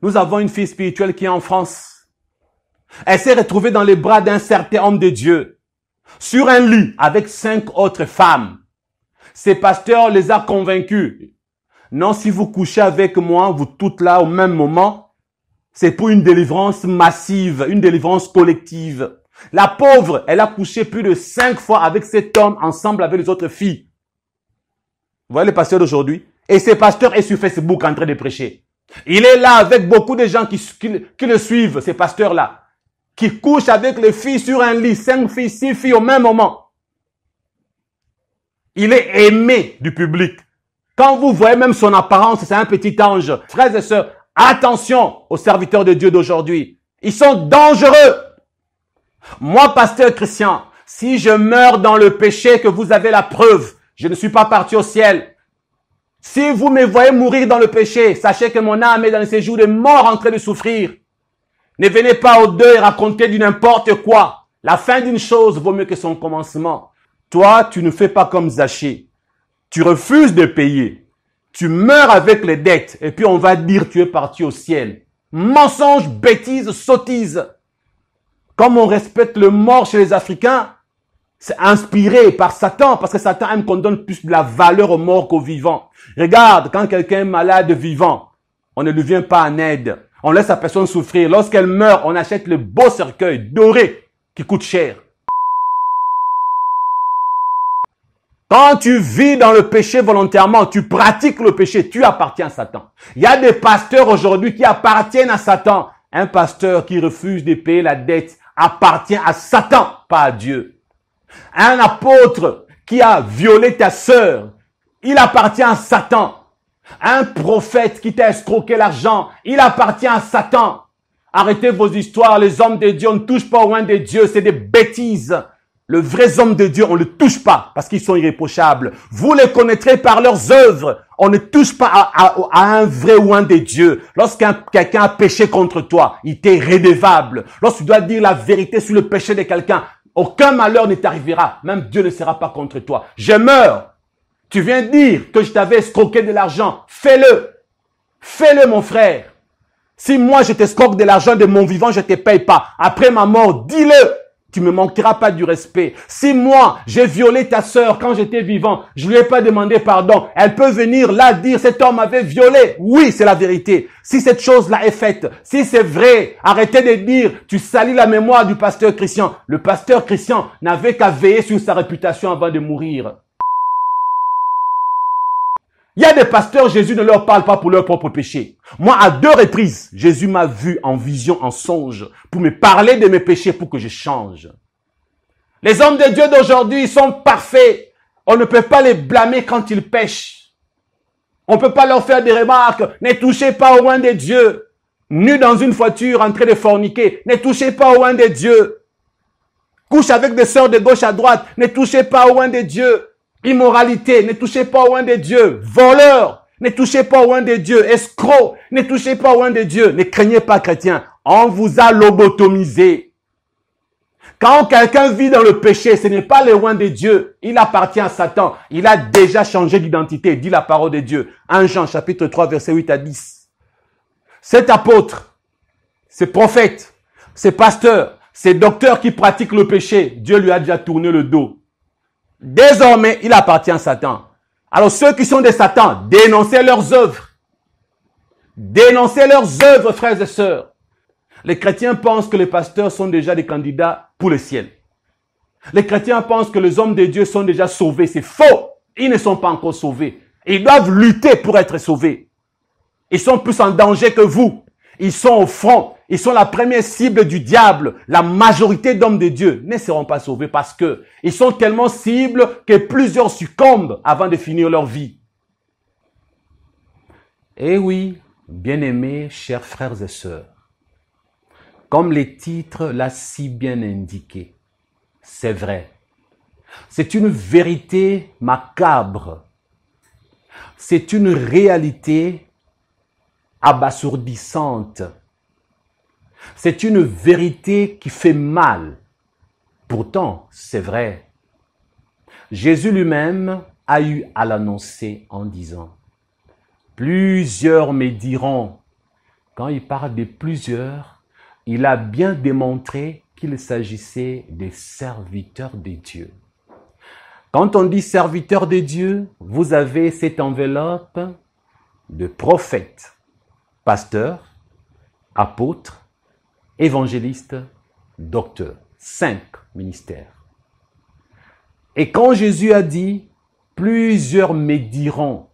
Nous avons une fille spirituelle qui est en France. Elle s'est retrouvée dans les bras d'un certain homme de Dieu, sur un lit, avec cinq autres femmes. Ces pasteurs les a convaincus. Non, si vous couchez avec moi, vous toutes là au même moment, c'est pour une délivrance massive, une délivrance collective. La pauvre, elle a couché plus de cinq fois avec cet homme ensemble avec les autres filles. Vous voyez les pasteurs d'aujourd'hui? Et ces pasteurs est sur Facebook en train de prêcher. Il est là avec beaucoup de gens qui, qui, le suivent, ces pasteurs-là, qui couchent avec les filles sur un lit, cinq filles, six filles au même moment. Il est aimé du public. Quand vous voyez même son apparence, c'est un petit ange. Frères et sœurs, attention aux serviteurs de Dieu d'aujourd'hui. Ils sont dangereux. Moi, pasteur Christian, si je meurs dans le péché que vous avez la preuve, je ne suis pas parti au ciel. Si vous me voyez mourir dans le péché, sachez que mon âme est dans le séjour des morts en train de souffrir. Ne venez pas aux deux et raconter du n'importe quoi. La fin d'une chose vaut mieux que son commencement. Toi, tu ne fais pas comme Zaché. Tu refuses de payer. Tu meurs avec les dettes et puis on va dire tu es parti au ciel. Mensonge, bêtise, sottise. Comme on respecte le mort chez les Africains, c'est inspiré par Satan parce que Satan aime qu'on donne plus de la valeur aux morts qu'aux vivants. Regarde, quand quelqu'un est malade vivant, on ne lui vient pas en aide. On laisse la personne souffrir. Lorsqu'elle meurt, on achète le beau cercueil doré qui coûte cher. Quand tu vis dans le péché volontairement, tu pratiques le péché, tu appartiens à Satan. Il y a des pasteurs aujourd'hui qui appartiennent à Satan. Un pasteur qui refuse de payer la dette appartient à Satan, pas à Dieu. Un apôtre qui a violé ta sœur, il appartient à Satan. Un prophète qui t'a escroqué l'argent, il appartient à Satan. Arrêtez vos histoires, les hommes de Dieu, on ne touche pas au moins de Dieu, c'est des bêtises. Le vrai homme de Dieu, on ne le touche pas parce qu'ils sont irréprochables. Vous les connaîtrez par leurs œuvres. On ne touche pas à, un vrai un de Dieu. Lorsqu'un quelqu'un a péché contre toi, il t'est rédévable. Lorsque tu dois dire la vérité sur le péché de quelqu'un, aucun malheur ne t'arrivera. Même Dieu ne sera pas contre toi. Je meurs. Tu viens dire que je t'avais escroqué de l'argent. Fais-le. Fais-le, mon frère. Si moi, je t'escroque de l'argent de mon vivant, je ne te paye pas. Après ma mort, dis-le. Tu me manqueras pas du respect. Si moi, j'ai violé ta sœur quand j'étais vivant, je lui ai pas demandé pardon. Elle peut venir là dire, cet homme m'avait violé. Oui, c'est la vérité. Si cette chose-là est faite, si c'est vrai, arrêtez de dire, tu salis la mémoire du pasteur Christian. Le pasteur Christian n'avait qu'à veiller sur sa réputation avant de mourir. Il y a des pasteurs, Jésus ne leur parle pas pour leurs propres péchés. Moi, à deux reprises, Jésus m'a vu en vision, en songe, pour me parler de mes péchés, pour que je change. Les hommes de Dieu d'aujourd'hui sont parfaits. On ne peut pas les blâmer quand ils pêchent. On ne peut pas leur faire des remarques. Ne touchez pas au loin des dieux. Nus dans une voiture en train de forniquer. Ne touchez pas au loin des dieux. Couche avec des sœurs de gauche à droite. Ne touchez pas au moins des dieux. Immoralité, ne touchez pas au un des dieux. Voleur, ne touchez pas au un des dieux. Escroc, ne touchez pas au un des dieux. Ne craignez pas, chrétien, On vous a lobotomisé. Quand quelqu'un vit dans le péché, ce n'est pas le roi de Dieu. Il appartient à Satan. Il a déjà changé d'identité, dit la parole de Dieu. 1 Jean chapitre 3 verset 8 à 10. Cet apôtre, ces prophètes, ces pasteurs, ces docteurs qui pratique le péché, Dieu lui a déjà tourné le dos. Désormais, il appartient à Satan. Alors ceux qui sont de Satan, dénoncez leurs œuvres. Dénoncez leurs œuvres, frères et sœurs. Les chrétiens pensent que les pasteurs sont déjà des candidats pour le ciel. Les chrétiens pensent que les hommes de Dieu sont déjà sauvés. C'est faux. Ils ne sont pas encore sauvés. Ils doivent lutter pour être sauvés. Ils sont plus en danger que vous. Ils sont au front. Ils sont la première cible du diable. La majorité d'hommes de Dieu ne seront pas sauvés parce que ils sont tellement cibles que plusieurs succombent avant de finir leur vie. Eh oui, bien-aimés, chers frères et sœurs, comme les titres l'a si bien indiqué, c'est vrai. C'est une vérité macabre. C'est une réalité abasourdissante. C'est une vérité qui fait mal. Pourtant, c'est vrai. Jésus lui-même a eu à l'annoncer en disant, plusieurs me diront, quand il parle de plusieurs, il a bien démontré qu'il s'agissait des serviteurs de Dieu. Quand on dit serviteur de Dieu, vous avez cette enveloppe de prophètes, pasteur, apôtre, évangéliste, docteur. Cinq ministères. Et quand Jésus a dit, plusieurs me diront,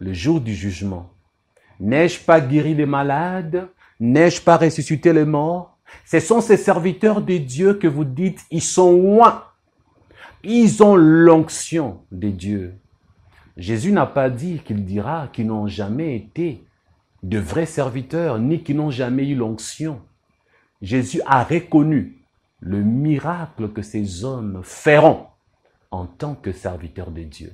le jour du jugement, n'ai-je pas guéri les malades N'ai-je pas ressuscité les morts Ce sont ces serviteurs de Dieu que vous dites, ils sont loin. Ils ont l'onction de Dieu. Jésus n'a pas dit qu'il dira qu'ils n'ont jamais été de vrais serviteurs, ni qui n'ont jamais eu l'onction. Jésus a reconnu le miracle que ces hommes feront en tant que serviteurs de Dieu.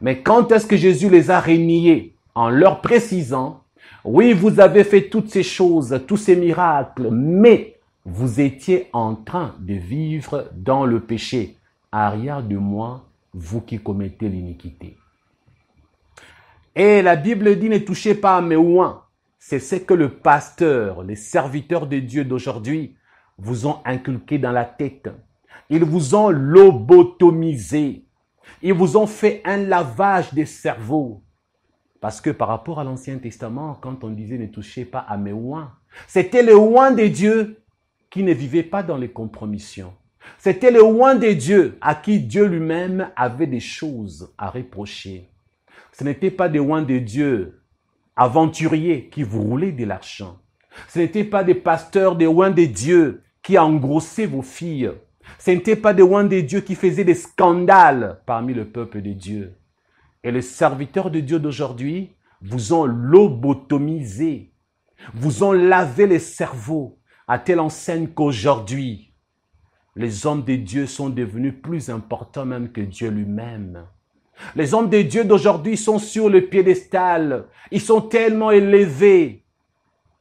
Mais quand est-ce que Jésus les a réniés en leur précisant, oui, vous avez fait toutes ces choses, tous ces miracles, mais vous étiez en train de vivre dans le péché. Arrière de moi, vous qui commettez l'iniquité. Et eh, la Bible dit ne touchez pas à mes oins. C'est ce que le pasteur, les serviteurs de Dieu d'aujourd'hui vous ont inculqué dans la tête. Ils vous ont lobotomisé. Ils vous ont fait un lavage des cerveaux. Parce que par rapport à l'Ancien Testament, quand on disait ne touchez pas à mes oins, c'était les oins des dieux qui ne vivaient pas dans les compromissions. C'était les oins des dieux à qui Dieu lui-même avait des choses à reprocher. Ce n'étaient pas des rois de Dieu aventuriers qui vous roulaient de l'argent. Ce n'étaient pas des pasteurs des rois de Dieu qui engrossaient vos filles. Ce n'était pas des rois de Dieu qui faisaient des scandales parmi le peuple de Dieu. Et les serviteurs de Dieu d'aujourd'hui vous ont lobotomisé, vous ont lavé les cerveaux à telle enseigne qu'aujourd'hui, les hommes de Dieu sont devenus plus importants même que Dieu lui-même. Les hommes de Dieu d'aujourd'hui sont sur le piédestal. Ils sont tellement élevés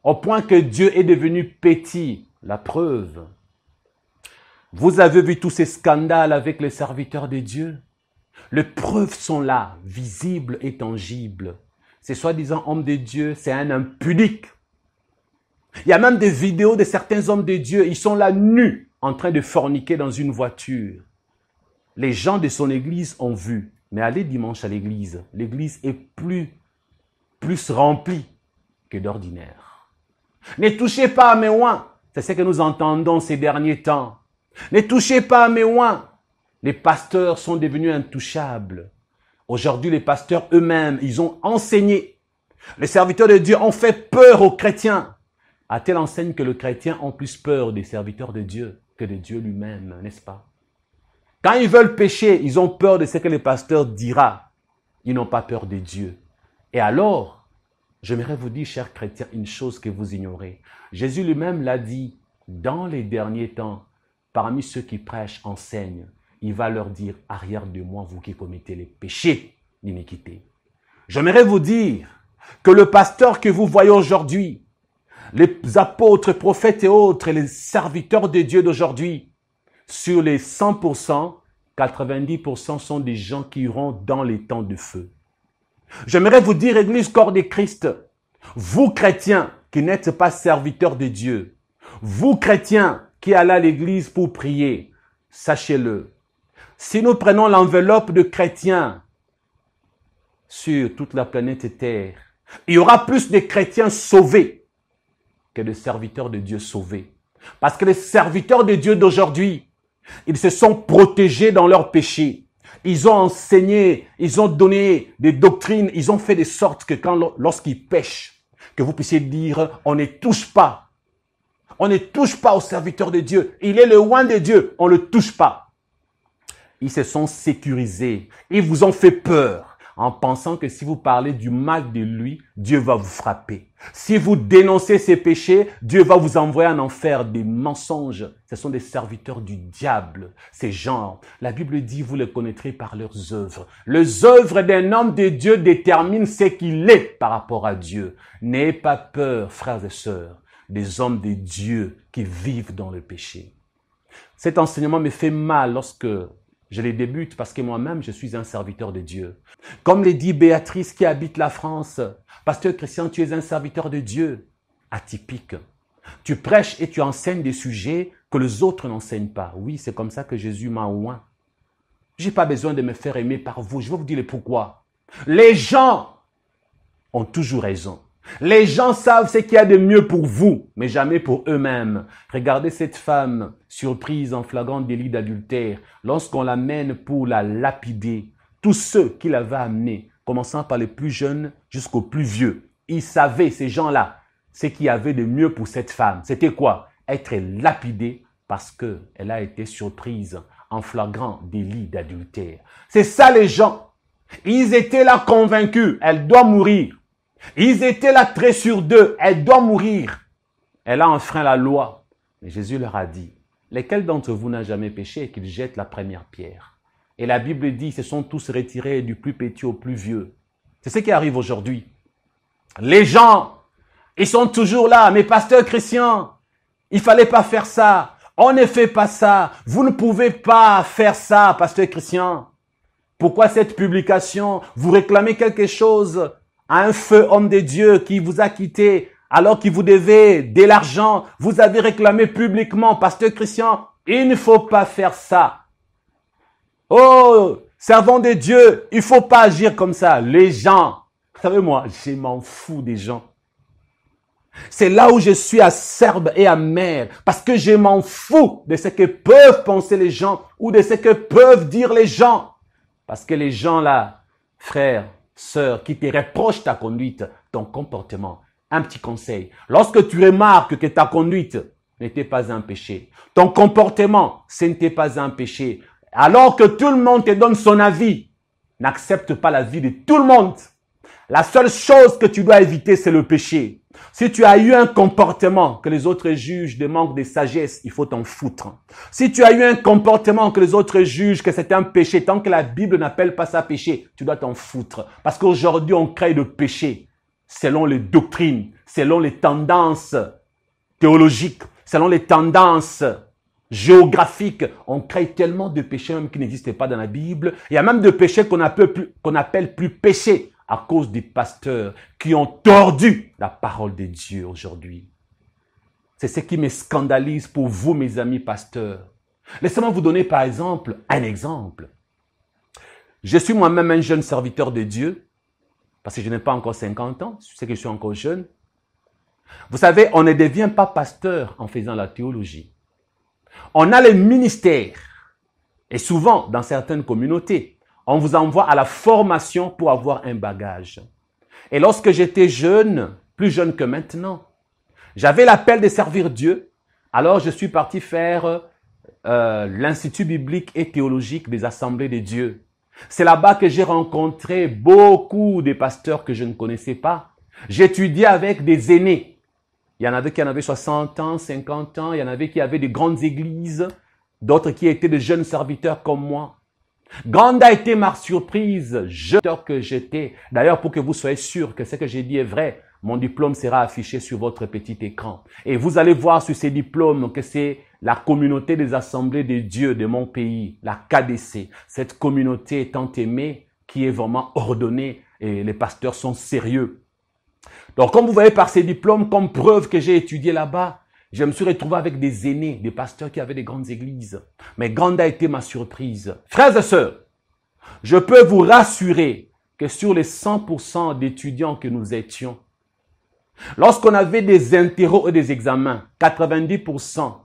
au point que Dieu est devenu petit. La preuve. Vous avez vu tous ces scandales avec les serviteurs de Dieu Les preuves sont là, visibles et tangibles. Ces soi-disant hommes de Dieu, c'est un impudique. Il y a même des vidéos de certains hommes de Dieu, ils sont là nus en train de forniquer dans une voiture. Les gens de son église ont vu. Mais allez dimanche à l'église, l'église est plus, plus remplie que d'ordinaire. Ne touchez pas à mes oins. C'est ce que nous entendons ces derniers temps. Ne touchez pas à mes oins. Les pasteurs sont devenus intouchables. Aujourd'hui, les pasteurs eux-mêmes, ils ont enseigné. Les serviteurs de Dieu ont fait peur aux chrétiens. À telle enseigne que le chrétien en plus peur des serviteurs de Dieu que de Dieu lui-même, n'est-ce pas? Quand ils veulent pécher, ils ont peur de ce que le pasteur dira. Ils n'ont pas peur de Dieu. Et alors, j'aimerais vous dire, chers chrétiens, une chose que vous ignorez. Jésus lui-même l'a dit, dans les derniers temps, parmi ceux qui prêchent, enseignent, il va leur dire, arrière de moi, vous qui commettez les péchés, l'iniquité. J'aimerais vous dire que le pasteur que vous voyez aujourd'hui, les apôtres, prophètes et autres, les serviteurs de Dieu d'aujourd'hui, sur les 100%, 90% sont des gens qui iront dans les temps de feu. J'aimerais vous dire, Église Corps de Christ, vous chrétiens qui n'êtes pas serviteurs de Dieu, vous chrétiens qui allez à l'église pour prier, sachez-le. Si nous prenons l'enveloppe de chrétiens sur toute la planète Terre, il y aura plus de chrétiens sauvés que de serviteurs de Dieu sauvés. Parce que les serviteurs de Dieu d'aujourd'hui ils se sont protégés dans leur péchés. Ils ont enseigné, ils ont donné des doctrines, ils ont fait de sorte que quand, lorsqu'ils pêchent, que vous puissiez dire, on ne touche pas. On ne touche pas au serviteur de Dieu. Il est le de Dieu. On ne le touche pas. Ils se sont sécurisés. Ils vous ont fait peur en pensant que si vous parlez du mal de lui, Dieu va vous frapper. Si vous dénoncez ses péchés, Dieu va vous envoyer en enfer des mensonges. Ce sont des serviteurs du diable, ces gens. La Bible dit, vous les connaîtrez par leurs œuvres. Les œuvres d'un homme de Dieu déterminent ce qu'il est par rapport à Dieu. N'ayez pas peur, frères et sœurs, des hommes de Dieu qui vivent dans le péché. Cet enseignement me fait mal lorsque je les débute parce que moi-même, je suis un serviteur de Dieu. Comme le dit Béatrice qui habite la France, Pasteur Christian, tu es un serviteur de Dieu atypique. Tu prêches et tu enseignes des sujets que les autres n'enseignent pas. Oui, c'est comme ça que Jésus m'a Je J'ai pas besoin de me faire aimer par vous. Je vais vous dire pourquoi. Les gens ont toujours raison. Les gens savent ce qu'il y a de mieux pour vous, mais jamais pour eux-mêmes. Regardez cette femme surprise en flagrant délit d'adultère. Lorsqu'on l'amène pour la lapider, tous ceux qui l'avaient amenée, commençant par les plus jeunes jusqu'aux plus vieux, ils savaient, ces gens-là, ce qu'il y avait de mieux pour cette femme. C'était quoi Être lapidée parce qu'elle a été surprise en flagrant délit d'adultère. C'est ça les gens. Ils étaient là convaincus, elle doit mourir. Ils étaient là très sur d'eux. Elle doit mourir. Elle a enfreint la loi. Mais Jésus leur a dit, lesquels d'entre vous n'a jamais péché et qu'ils jettent la première pierre Et la Bible dit, Ce se sont tous retirés du plus petit au plus vieux. C'est ce qui arrive aujourd'hui. Les gens, ils sont toujours là. Mais pasteur Christian, il fallait pas faire ça. On ne fait pas ça. Vous ne pouvez pas faire ça, pasteur Christian. Pourquoi cette publication Vous réclamez quelque chose un feu homme de Dieu qui vous a quitté alors qu'il vous devait de l'argent, vous avez réclamé publiquement, pasteur Christian, il ne faut pas faire ça. Oh, servant de Dieu, il faut pas agir comme ça. Les gens, savez-moi, je m'en fous des gens. C'est là où je suis acerbe et amer, parce que je m'en fous de ce que peuvent penser les gens ou de ce que peuvent dire les gens. Parce que les gens là, frère, sœur qui te reproche ta conduite, ton comportement. Un petit conseil. Lorsque tu remarques que ta conduite n'était pas un péché, ton comportement, ce n'était pas un péché, alors que tout le monde te donne son avis, n'accepte pas l'avis de tout le monde. La seule chose que tu dois éviter, c'est le péché. Si tu as eu un comportement que les autres jugent de manque de sagesse, il faut t'en foutre. Si tu as eu un comportement que les autres jugent que c'est un péché, tant que la Bible n'appelle pas ça péché, tu dois t'en foutre. Parce qu'aujourd'hui, on crée le péché selon les doctrines, selon les tendances théologiques, selon les tendances géographiques. On crée tellement de péchés même qui n'existent pas dans la Bible. Il y a même des péchés qu'on appelle, appelle plus péché à cause des pasteurs qui ont tordu la parole de Dieu aujourd'hui. C'est ce qui me scandalise pour vous, mes amis pasteurs. Laissez-moi vous donner par exemple un exemple. Je suis moi-même un jeune serviteur de Dieu, parce que je n'ai pas encore 50 ans, c'est que je suis encore jeune. Vous savez, on ne devient pas pasteur en faisant la théologie. On a le ministère, et souvent dans certaines communautés, on vous envoie à la formation pour avoir un bagage. Et lorsque j'étais jeune, plus jeune que maintenant, j'avais l'appel de servir Dieu. Alors je suis parti faire euh, l'Institut biblique et théologique des assemblées des Dieux. C'est là-bas que j'ai rencontré beaucoup de pasteurs que je ne connaissais pas. J'étudiais avec des aînés. Il y en avait qui en avaient 60 ans, 50 ans, il y en avait qui avaient des grandes églises, d'autres qui étaient de jeunes serviteurs comme moi. Grande a été ma surprise, je que j'étais. D'ailleurs, pour que vous soyez sûr que ce que j'ai dit est vrai, mon diplôme sera affiché sur votre petit écran. Et vous allez voir sur ces diplômes que c'est la communauté des assemblées des dieux de mon pays, la KDC. Cette communauté étant tant aimée, qui est vraiment ordonnée, et les pasteurs sont sérieux. Donc, comme vous voyez par ces diplômes, comme preuve que j'ai étudié là-bas, je me suis retrouvé avec des aînés, des pasteurs qui avaient des grandes églises. Mais grande a été ma surprise. Frères et sœurs, je peux vous rassurer que sur les 100% d'étudiants que nous étions, lorsqu'on avait des intérêts et des examens, 90%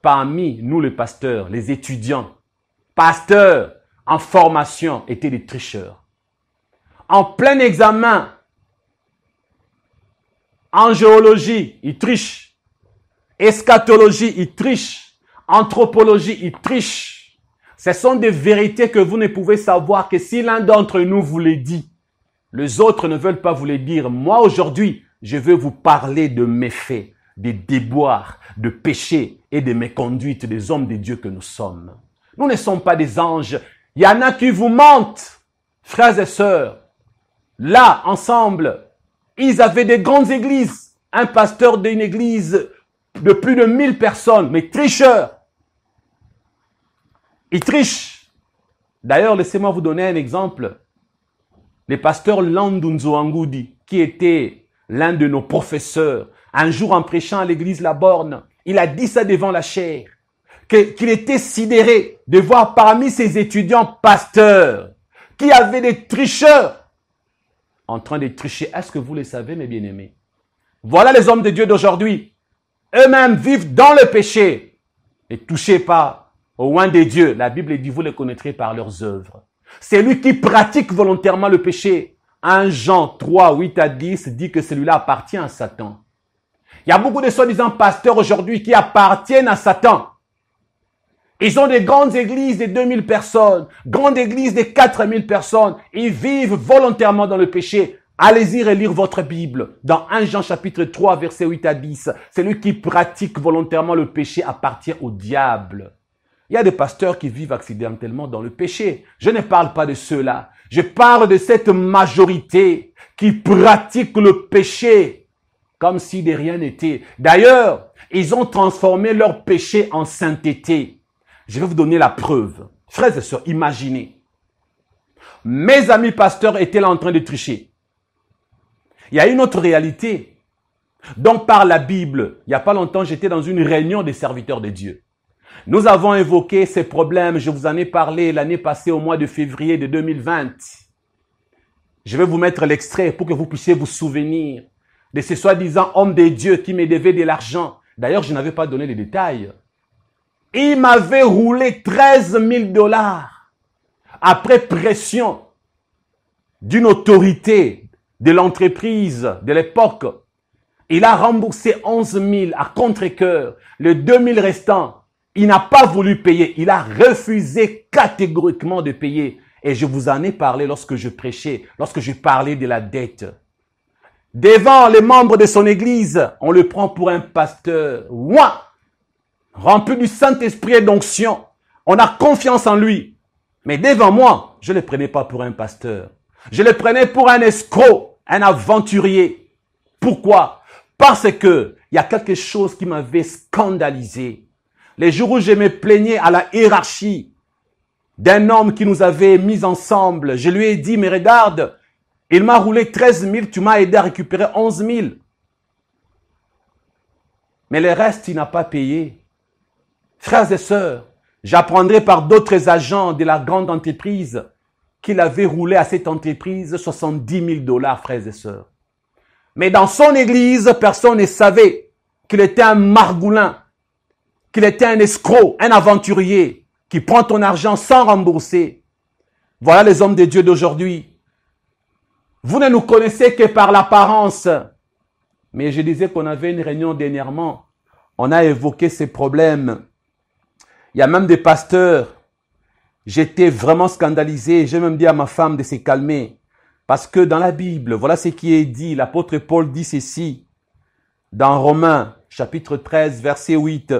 parmi nous les pasteurs, les étudiants, pasteurs en formation étaient des tricheurs. En plein examen, en géologie, ils trichent. Eschatologie, ils triche. Anthropologie, ils triche. Ce sont des vérités que vous ne pouvez savoir que si l'un d'entre nous vous les dit. Les autres ne veulent pas vous les dire. Moi, aujourd'hui, je veux vous parler de mes faits, des déboires, de péchés et de mes conduites des hommes de Dieu que nous sommes. Nous ne sommes pas des anges. Il y en a qui vous mentent, frères et sœurs. Là, ensemble, ils avaient des grandes églises. Un pasteur d'une église de plus de 1000 personnes, mais tricheurs. Ils trichent. D'ailleurs, laissez-moi vous donner un exemple. Le pasteur Landunzo Angoudi, qui était l'un de nos professeurs, un jour en prêchant à l'église La Borne, il a dit ça devant la chair, qu'il était sidéré de voir parmi ses étudiants pasteurs qui avaient des tricheurs en train de tricher. Est-ce que vous le savez, mes bien-aimés Voilà les hommes de Dieu d'aujourd'hui eux-mêmes vivent dans le péché. Et touchez pas au loin des dieux. La Bible dit, vous les connaîtrez par leurs œuvres. lui qui pratique volontairement le péché, 1 Jean 3, 8 à 10, dit que celui-là appartient à Satan. Il y a beaucoup de soi-disant pasteurs aujourd'hui qui appartiennent à Satan. Ils ont des grandes églises de 2000 personnes, grandes églises de 4000 personnes. Ils vivent volontairement dans le péché. Allez-y lire votre Bible dans 1 Jean chapitre 3 verset 8 à 10. Celui qui pratique volontairement le péché appartient au diable. Il y a des pasteurs qui vivent accidentellement dans le péché. Je ne parle pas de ceux-là. Je parle de cette majorité qui pratique le péché comme si de rien n'était. D'ailleurs, ils ont transformé leur péché en sainteté. Je vais vous donner la preuve. Frères et sœurs, imaginez. Mes amis pasteurs étaient là en train de tricher. Il y a une autre réalité Donc par la Bible. Il n'y a pas longtemps, j'étais dans une réunion des serviteurs de Dieu. Nous avons évoqué ces problèmes, je vous en ai parlé l'année passée au mois de février de 2020. Je vais vous mettre l'extrait pour que vous puissiez vous souvenir de ce soi-disant homme de Dieu qui me devait de l'argent. D'ailleurs, je n'avais pas donné les détails. Il m'avait roulé 13 000 dollars après pression d'une autorité de l'entreprise de l'époque. Il a remboursé 11 000 à contre-coeur. Les 2 000 restants, il n'a pas voulu payer. Il a refusé catégoriquement de payer. Et je vous en ai parlé lorsque je prêchais, lorsque je parlais de la dette. Devant les membres de son église, on le prend pour un pasteur. Ouah! Rempli du Saint-Esprit et d'onction. On a confiance en lui. Mais devant moi, je ne le prenais pas pour un pasteur. Je le prenais pour un escroc un aventurier. Pourquoi Parce que il y a quelque chose qui m'avait scandalisé. Les jours où je me plaignais à la hiérarchie d'un homme qui nous avait mis ensemble, je lui ai dit, mais regarde, il m'a roulé 13 000, tu m'as aidé à récupérer 11 000. Mais le reste, il n'a pas payé. Frères et sœurs, j'apprendrai par d'autres agents de la grande entreprise qu'il avait roulé à cette entreprise 70 000 dollars, frères et sœurs. Mais dans son église, personne ne savait qu'il était un margoulin, qu'il était un escroc, un aventurier qui prend ton argent sans rembourser. Voilà les hommes de Dieu d'aujourd'hui. Vous ne nous connaissez que par l'apparence. Mais je disais qu'on avait une réunion dernièrement. On a évoqué ces problèmes. Il y a même des pasteurs J'étais vraiment scandalisé. J'ai même dit à ma femme de se calmer. Parce que dans la Bible, voilà ce qui est dit. L'apôtre Paul dit ceci. Dans Romains, chapitre 13, verset 8.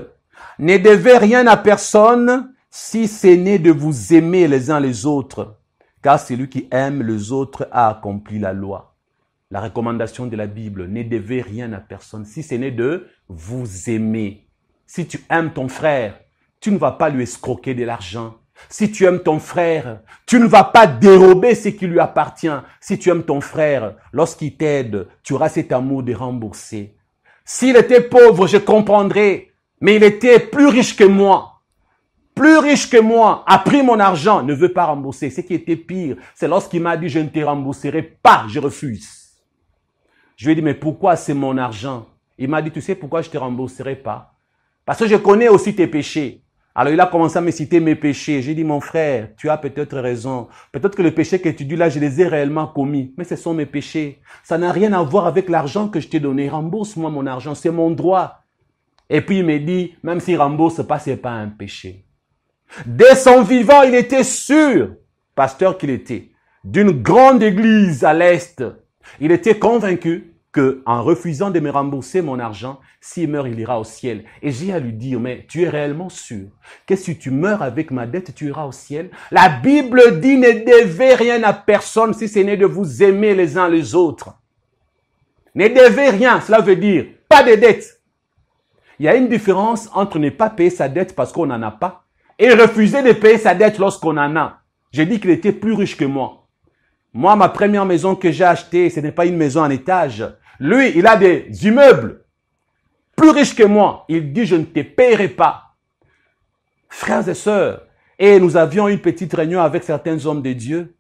Ne devez rien à personne si ce n'est de vous aimer les uns les autres. Car celui qui aime les autres a accompli la loi. La recommandation de la Bible, ne devez rien à personne si ce n'est de vous aimer. Si tu aimes ton frère, tu ne vas pas lui escroquer de l'argent si tu aimes ton frère, tu ne vas pas dérober ce qui lui appartient. Si tu aimes ton frère, lorsqu'il t'aide, tu auras cet amour de rembourser. S'il était pauvre, je comprendrais, mais il était plus riche que moi. Plus riche que moi, a pris mon argent, ne veut pas rembourser. Ce qui était pire, c'est lorsqu'il m'a dit, je ne te rembourserai pas, je refuse. Je lui ai dit, mais pourquoi c'est mon argent? Il m'a dit, tu sais pourquoi je ne te rembourserai pas? Parce que je connais aussi tes péchés. Alors il a commencé à me citer mes péchés. J'ai dit, mon frère, tu as peut-être raison. Peut-être que le péché que tu dis là, je les ai réellement commis. Mais ce sont mes péchés. Ça n'a rien à voir avec l'argent que je t'ai donné. Rembourse-moi mon argent, c'est mon droit. Et puis il me dit, même s'il rembourse pas, c'est pas un péché. Dès son vivant, il était sûr, pasteur qu'il était, d'une grande église à l'Est. Il était convaincu que en refusant de me rembourser mon argent, s'il meurt, il ira au ciel. Et j'ai à lui dire, mais tu es réellement sûr que si tu meurs avec ma dette, tu iras au ciel La Bible dit, ne devez rien à personne si ce n'est de vous aimer les uns les autres. Ne devez rien, cela veut dire pas de dette. Il y a une différence entre ne pas payer sa dette parce qu'on n'en a pas et refuser de payer sa dette lorsqu'on en a. J'ai dit qu'il était plus riche que moi. Moi, ma première maison que j'ai achetée, ce n'est pas une maison en étage, lui, il a des immeubles plus riches que moi. Il dit, je ne te paierai pas. Frères et sœurs, et nous avions une petite réunion avec certains hommes de Dieu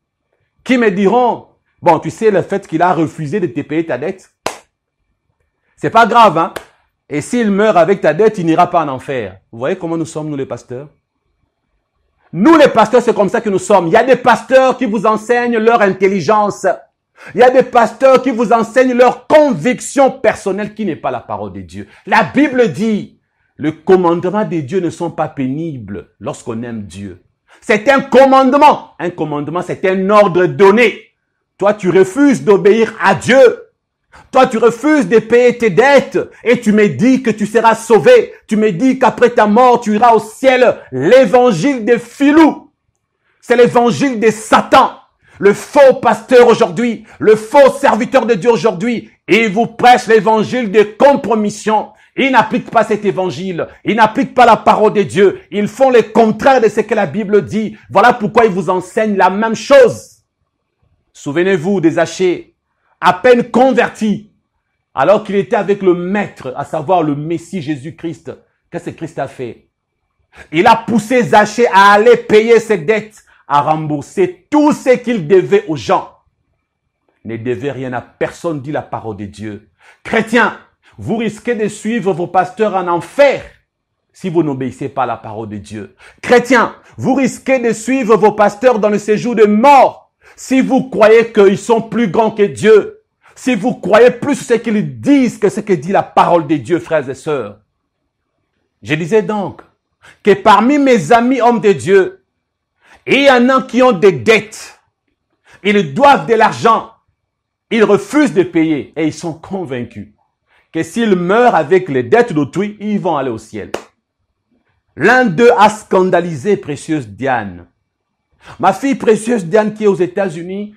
qui me diront, bon, tu sais le fait qu'il a refusé de te payer ta dette. C'est pas grave, hein. Et s'il meurt avec ta dette, il n'ira pas en enfer. Vous voyez comment nous sommes, nous les pasteurs Nous les pasteurs, c'est comme ça que nous sommes. Il y a des pasteurs qui vous enseignent leur intelligence. Il y a des pasteurs qui vous enseignent leur conviction personnelle qui n'est pas la parole de Dieu. La Bible dit, Le commandement de Dieu ne sont pas pénibles lorsqu'on aime Dieu. C'est un commandement. Un commandement, c'est un ordre donné. Toi, tu refuses d'obéir à Dieu. Toi, tu refuses de payer tes dettes et tu me dis que tu seras sauvé. Tu me dis qu'après ta mort, tu iras au ciel. L'évangile des filous, c'est l'évangile de Satan. Le faux pasteur aujourd'hui, le faux serviteur de Dieu aujourd'hui, il vous prêche l'évangile de compromission. Il n'applique pas cet évangile. Il n'applique pas la parole de Dieu. Ils font le contraire de ce que la Bible dit. Voilà pourquoi ils vous enseignent la même chose. Souvenez-vous des Hachés, à peine convertis, alors qu'il était avec le maître, à savoir le Messie Jésus-Christ. Qu'est-ce que Christ a fait? Il a poussé Zachée à aller payer ses dettes, à rembourser tout ce qu'il devait aux gens. Ne devez rien à personne, dit la parole de Dieu. Chrétiens, vous risquez de suivre vos pasteurs en enfer si vous n'obéissez pas à la parole de Dieu. Chrétiens, vous risquez de suivre vos pasteurs dans le séjour de mort si vous croyez qu'ils sont plus grands que Dieu. Si vous croyez plus ce qu'ils disent que ce que dit la parole de Dieu, frères et sœurs. Je disais donc que parmi mes amis hommes de Dieu, et il y en a qui ont des dettes. Ils doivent de l'argent. Ils refusent de payer et ils sont convaincus que s'ils meurent avec les dettes d'autrui, ils vont aller au ciel. L'un d'eux a scandalisé précieuse Diane. Ma fille précieuse Diane qui est aux États-Unis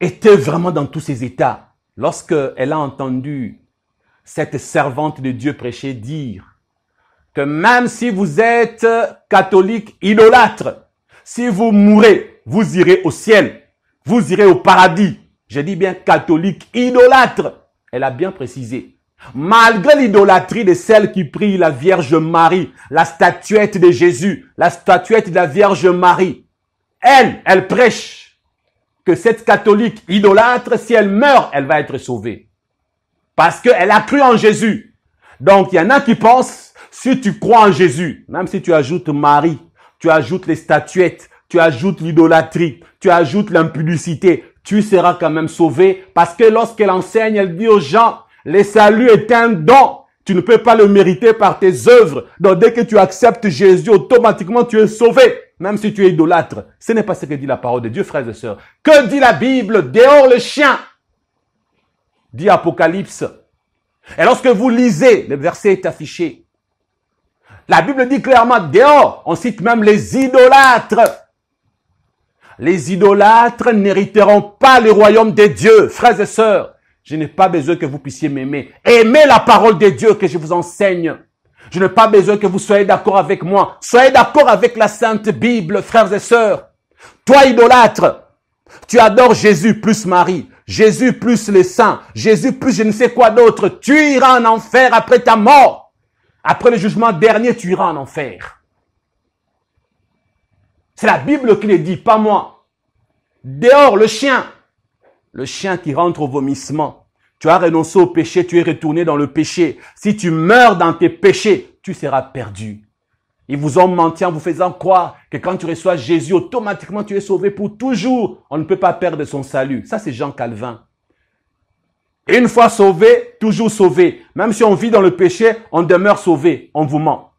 était vraiment dans tous ses états Lorsqu'elle a entendu cette servante de Dieu prêcher dire que même si vous êtes catholique idolâtre, si vous mourrez, vous irez au ciel, vous irez au paradis. Je dis bien catholique idolâtre. Elle a bien précisé. Malgré l'idolâtrie de celle qui prie la Vierge Marie, la statuette de Jésus, la statuette de la Vierge Marie, elle, elle prêche que cette catholique idolâtre, si elle meurt, elle va être sauvée. Parce qu'elle a cru en Jésus. Donc, il y en a qui pensent si tu crois en Jésus, même si tu ajoutes Marie, tu ajoutes les statuettes, tu ajoutes l'idolâtrie, tu ajoutes l'impudicité, tu seras quand même sauvé parce que lorsqu'elle enseigne, elle dit aux gens, le salut est un don. Tu ne peux pas le mériter par tes œuvres. Donc dès que tu acceptes Jésus, automatiquement tu es sauvé, même si tu es idolâtre. Ce n'est pas ce que dit la parole de Dieu, frères et sœurs. Que dit la Bible Dehors le chien, dit Apocalypse. Et lorsque vous lisez, le verset est affiché, la Bible dit clairement dehors, on cite même les idolâtres. Les idolâtres n'hériteront pas le royaume des dieux. Frères et sœurs, je n'ai pas besoin que vous puissiez m'aimer. Aimez la parole des dieux que je vous enseigne. Je n'ai pas besoin que vous soyez d'accord avec moi. Soyez d'accord avec la Sainte Bible, frères et sœurs. Toi, idolâtre, tu adores Jésus plus Marie, Jésus plus les saints, Jésus plus je ne sais quoi d'autre. Tu iras en enfer après ta mort. Après le jugement dernier, tu iras en enfer. C'est la Bible qui le dit, pas moi. Dehors, le chien. Le chien qui rentre au vomissement. Tu as renoncé au péché, tu es retourné dans le péché. Si tu meurs dans tes péchés, tu seras perdu. Ils vous ont menti en vous faisant croire que quand tu reçois Jésus, automatiquement tu es sauvé pour toujours. On ne peut pas perdre son salut. Ça, c'est Jean Calvin une fois sauvé, toujours sauvé. Même si on vit dans le péché, on demeure sauvé. On vous ment.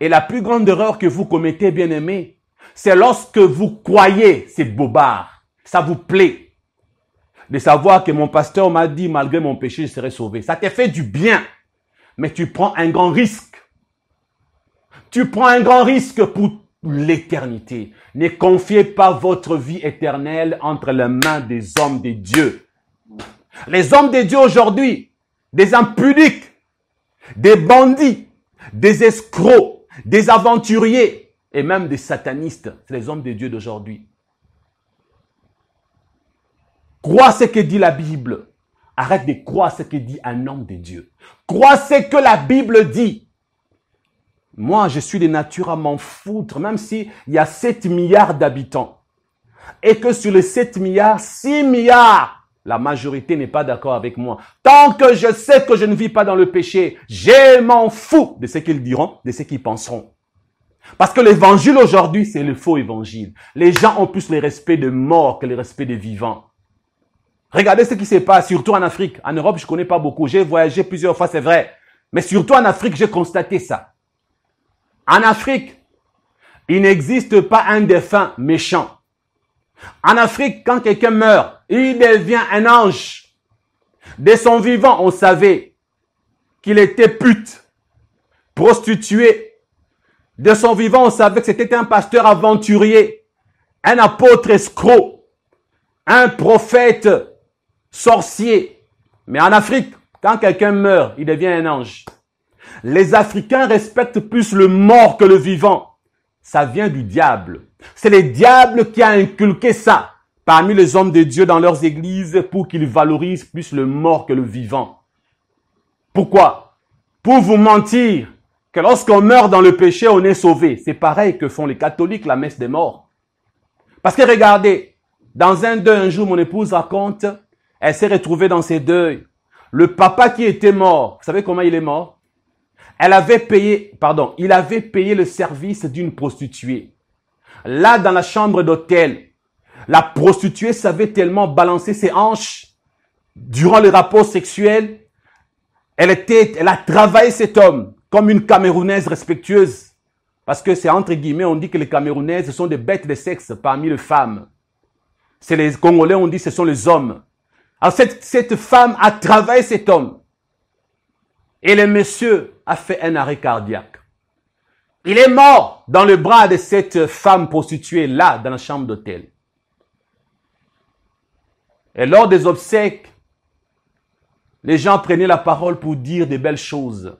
Et la plus grande erreur que vous commettez, bien aimé c'est lorsque vous croyez ces bobards. Ça vous plaît de savoir que mon pasteur m'a dit, malgré mon péché, je serai sauvé. Ça t'est fait du bien, mais tu prends un grand risque. Tu prends un grand risque pour l'éternité. Ne confiez pas votre vie éternelle entre les mains des hommes, de Dieu. Les hommes de Dieu aujourd'hui, des impudiques, des bandits, des escrocs, des aventuriers et même des satanistes, c'est les hommes de Dieu d'aujourd'hui. Crois ce que dit la Bible. Arrête de croire ce que dit un homme de Dieu. Crois ce que la Bible dit. Moi, je suis de nature à m'en foutre, même s'il y a 7 milliards d'habitants. Et que sur les 7 milliards, 6 milliards la majorité n'est pas d'accord avec moi. Tant que je sais que je ne vis pas dans le péché, je m'en fous de ce qu'ils diront, de ce qu'ils penseront. Parce que l'évangile aujourd'hui, c'est le faux évangile. Les gens ont plus le respect de morts que le respect des vivants. Regardez ce qui se passe, surtout en Afrique. En Europe, je connais pas beaucoup. J'ai voyagé plusieurs fois, c'est vrai. Mais surtout en Afrique, j'ai constaté ça. En Afrique, il n'existe pas un défunt méchant. En Afrique, quand quelqu'un meurt, il devient un ange. De son vivant, on savait qu'il était pute, prostitué. De son vivant, on savait que c'était un pasteur aventurier, un apôtre escroc, un prophète sorcier. Mais en Afrique, quand quelqu'un meurt, il devient un ange. Les Africains respectent plus le mort que le vivant. Ça vient du diable. C'est le diable qui a inculqué ça parmi les hommes de Dieu dans leurs églises pour qu'ils valorisent plus le mort que le vivant. Pourquoi Pour vous mentir que lorsqu'on meurt dans le péché, on est sauvé. C'est pareil que font les catholiques la messe des morts. Parce que regardez, dans un deuil, un jour, mon épouse raconte, elle s'est retrouvée dans ses deuils. Le papa qui était mort, vous savez comment il est mort Elle avait payé, pardon, il avait payé le service d'une prostituée. Là, dans la chambre d'hôtel, la prostituée savait tellement balancer ses hanches durant les rapports sexuels. Elle était, elle a travaillé cet homme comme une Camerounaise respectueuse. Parce que c'est entre guillemets, on dit que les Camerounaises sont des bêtes de sexe parmi les femmes. C'est les Congolais, on dit ce sont les hommes. Alors cette, cette femme a travaillé cet homme. Et le monsieur a fait un arrêt cardiaque. Il est mort dans le bras de cette femme prostituée là, dans la chambre d'hôtel. Et lors des obsèques, les gens prenaient la parole pour dire des belles choses.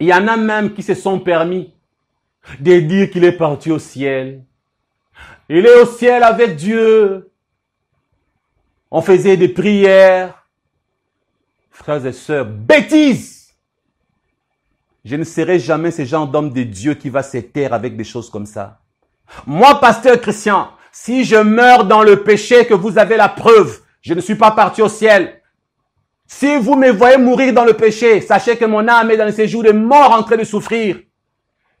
Il y en a même qui se sont permis de dire qu'il est parti au ciel. Il est au ciel avec Dieu. On faisait des prières. Frères et sœurs, bêtises je ne serai jamais ce genre d'homme de Dieu qui va se taire avec des choses comme ça. Moi, pasteur Christian, si je meurs dans le péché que vous avez la preuve, je ne suis pas parti au ciel. Si vous me voyez mourir dans le péché, sachez que mon âme est dans le séjour de mort en train de souffrir.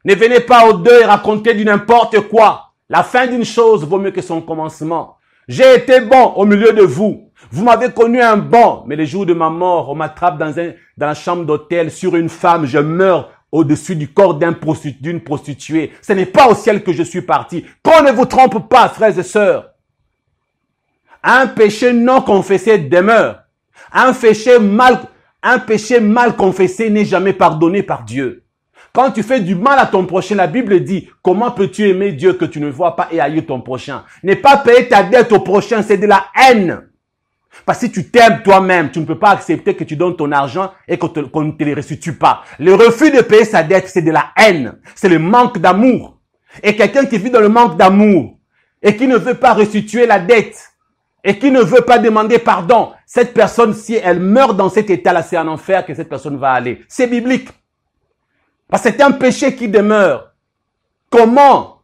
Ne venez pas au et racontez du n'importe quoi. La fin d'une chose vaut mieux que son commencement. J'ai été bon au milieu de vous. Vous m'avez connu un bon, mais le jour de ma mort, on m'attrape dans, dans la chambre d'hôtel sur une femme, je meurs au-dessus du corps d'une prostituée. Ce n'est pas au ciel que je suis parti. Qu'on ne vous trompe pas, frères et sœurs. Un péché non confessé demeure. Un péché mal, un péché mal confessé n'est jamais pardonné par Dieu. Quand tu fais du mal à ton prochain, la Bible dit, comment peux-tu aimer Dieu que tu ne vois pas et haïr ton prochain? N'est pas payer ta dette au prochain, c'est de la haine. Parce que si tu t'aimes toi-même, tu ne peux pas accepter que tu donnes ton argent et qu'on, ne te le restitue pas. Le refus de payer sa dette, c'est de la haine. C'est le manque d'amour. Et quelqu'un qui vit dans le manque d'amour et qui ne veut pas restituer la dette et qui ne veut pas demander pardon, cette personne, si elle meurt dans cet état-là, c'est un enfer que cette personne va aller. C'est biblique. Parce que c'est un péché qui demeure. Comment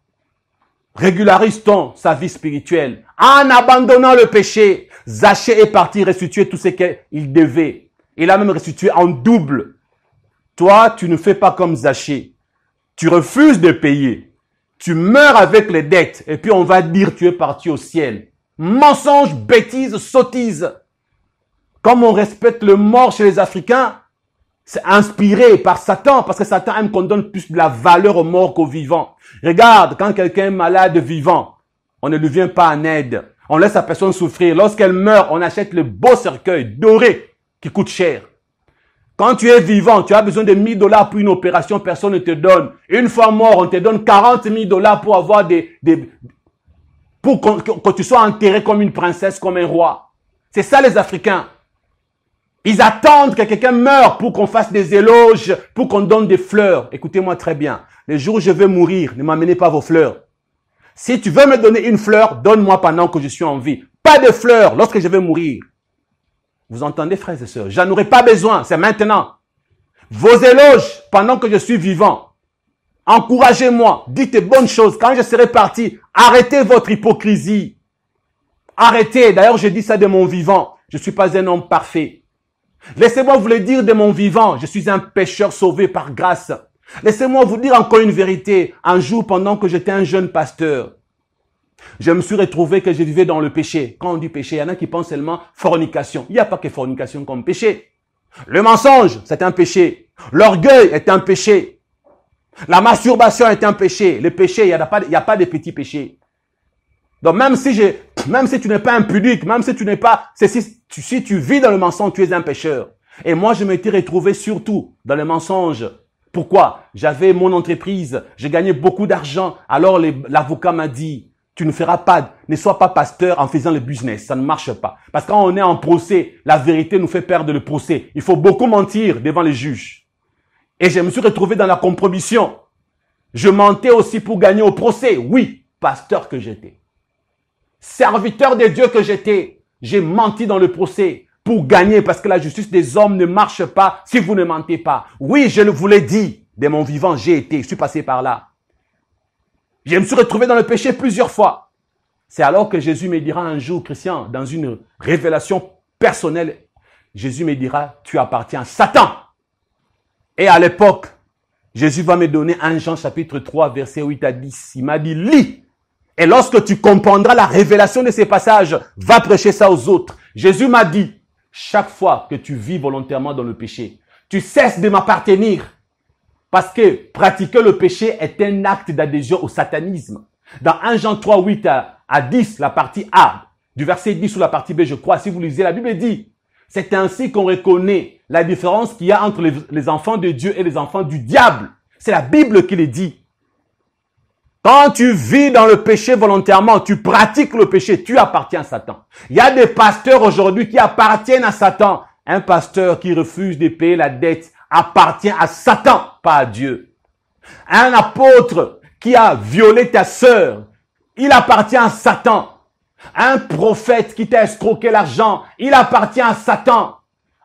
régularise-t-on sa vie spirituelle En abandonnant le péché, Zachée est parti restituer tout ce qu'il devait. Il a même restitué en double. Toi, tu ne fais pas comme Zachée. Tu refuses de payer. Tu meurs avec les dettes. Et puis on va dire tu es parti au ciel. Mensonge, bêtise, sottise. Comme on respecte le mort chez les Africains, c'est inspiré par Satan, parce que Satan aime qu'on donne plus de la valeur au mort qu'aux vivant. Regarde, quand quelqu'un est malade vivant, on ne lui vient pas en aide. On laisse la personne souffrir. Lorsqu'elle meurt, on achète le beau cercueil doré qui coûte cher. Quand tu es vivant, tu as besoin de 1000 dollars pour une opération, personne ne te donne. Une fois mort, on te donne 40 000 dollars pour avoir des, pour que, tu sois enterré comme une princesse, comme un roi. C'est ça les Africains. Ils attendent que quelqu'un meure pour qu'on fasse des éloges, pour qu'on donne des fleurs. Écoutez-moi très bien. Le jour où je vais mourir, ne m'amenez pas vos fleurs. Si tu veux me donner une fleur, donne-moi pendant que je suis en vie. Pas de fleurs lorsque je vais mourir. Vous entendez, frères et sœurs J'en aurai pas besoin, c'est maintenant. Vos éloges pendant que je suis vivant. Encouragez-moi, dites des bonnes choses. Quand je serai parti, arrêtez votre hypocrisie. Arrêtez. D'ailleurs, je dis ça de mon vivant. Je ne suis pas un homme parfait. Laissez-moi vous le dire de mon vivant. Je suis un pécheur sauvé par grâce. Laissez-moi vous dire encore une vérité. Un jour, pendant que j'étais un jeune pasteur, je me suis retrouvé que je vivais dans le péché. Quand on dit péché, il y en a qui pensent seulement fornication. Il n'y a pas que fornication comme péché. Le mensonge, c'est un péché. L'orgueil est un péché. La masturbation est un péché. Le péché, il n'y a, pas, il y a pas de petits péchés. Donc même si, je, même si tu n'es pas impudique, même si tu n'es pas... Si tu, si tu vis dans le mensonge, tu es un pécheur. Et moi, je m'étais retrouvé surtout dans le mensonge pourquoi J'avais mon entreprise, j'ai gagné beaucoup d'argent. Alors l'avocat m'a dit, tu ne feras pas, ne sois pas pasteur en faisant le business. Ça ne marche pas. Parce que quand on est en procès, la vérité nous fait perdre le procès. Il faut beaucoup mentir devant les juges. Et je me suis retrouvé dans la compromission. Je mentais aussi pour gagner au procès. Oui, pasteur que j'étais. Serviteur des dieux que j'étais. J'ai menti dans le procès pour gagner parce que la justice des hommes ne marche pas si vous ne mentez pas. Oui, je vous l'ai dit, de mon vivant, j'ai été, je suis passé par là. Je me suis retrouvé dans le péché plusieurs fois. C'est alors que Jésus me dira un jour, Christian, dans une révélation personnelle, Jésus me dira, tu appartiens à Satan. Et à l'époque, Jésus va me donner 1 Jean chapitre 3 verset 8 à 10. Il m'a dit, lis. Et lorsque tu comprendras la révélation de ces passages, va prêcher ça aux autres. Jésus m'a dit, chaque fois que tu vis volontairement dans le péché, tu cesses de m'appartenir. Parce que pratiquer le péché est un acte d'adhésion au satanisme. Dans 1 Jean 3, 8 à, 10, la partie A, du verset 10 ou la partie B, je crois, si vous lisez, la Bible dit, c'est ainsi qu'on reconnaît la différence qu'il y a entre les, les enfants de Dieu et les enfants du diable. C'est la Bible qui le dit. Quand tu vis dans le péché volontairement, tu pratiques le péché, tu appartiens à Satan. Il y a des pasteurs aujourd'hui qui appartiennent à Satan. Un pasteur qui refuse de payer la dette appartient à Satan, pas à Dieu. Un apôtre qui a violé ta sœur, il appartient à Satan. Un prophète qui t'a escroqué l'argent, il appartient à Satan.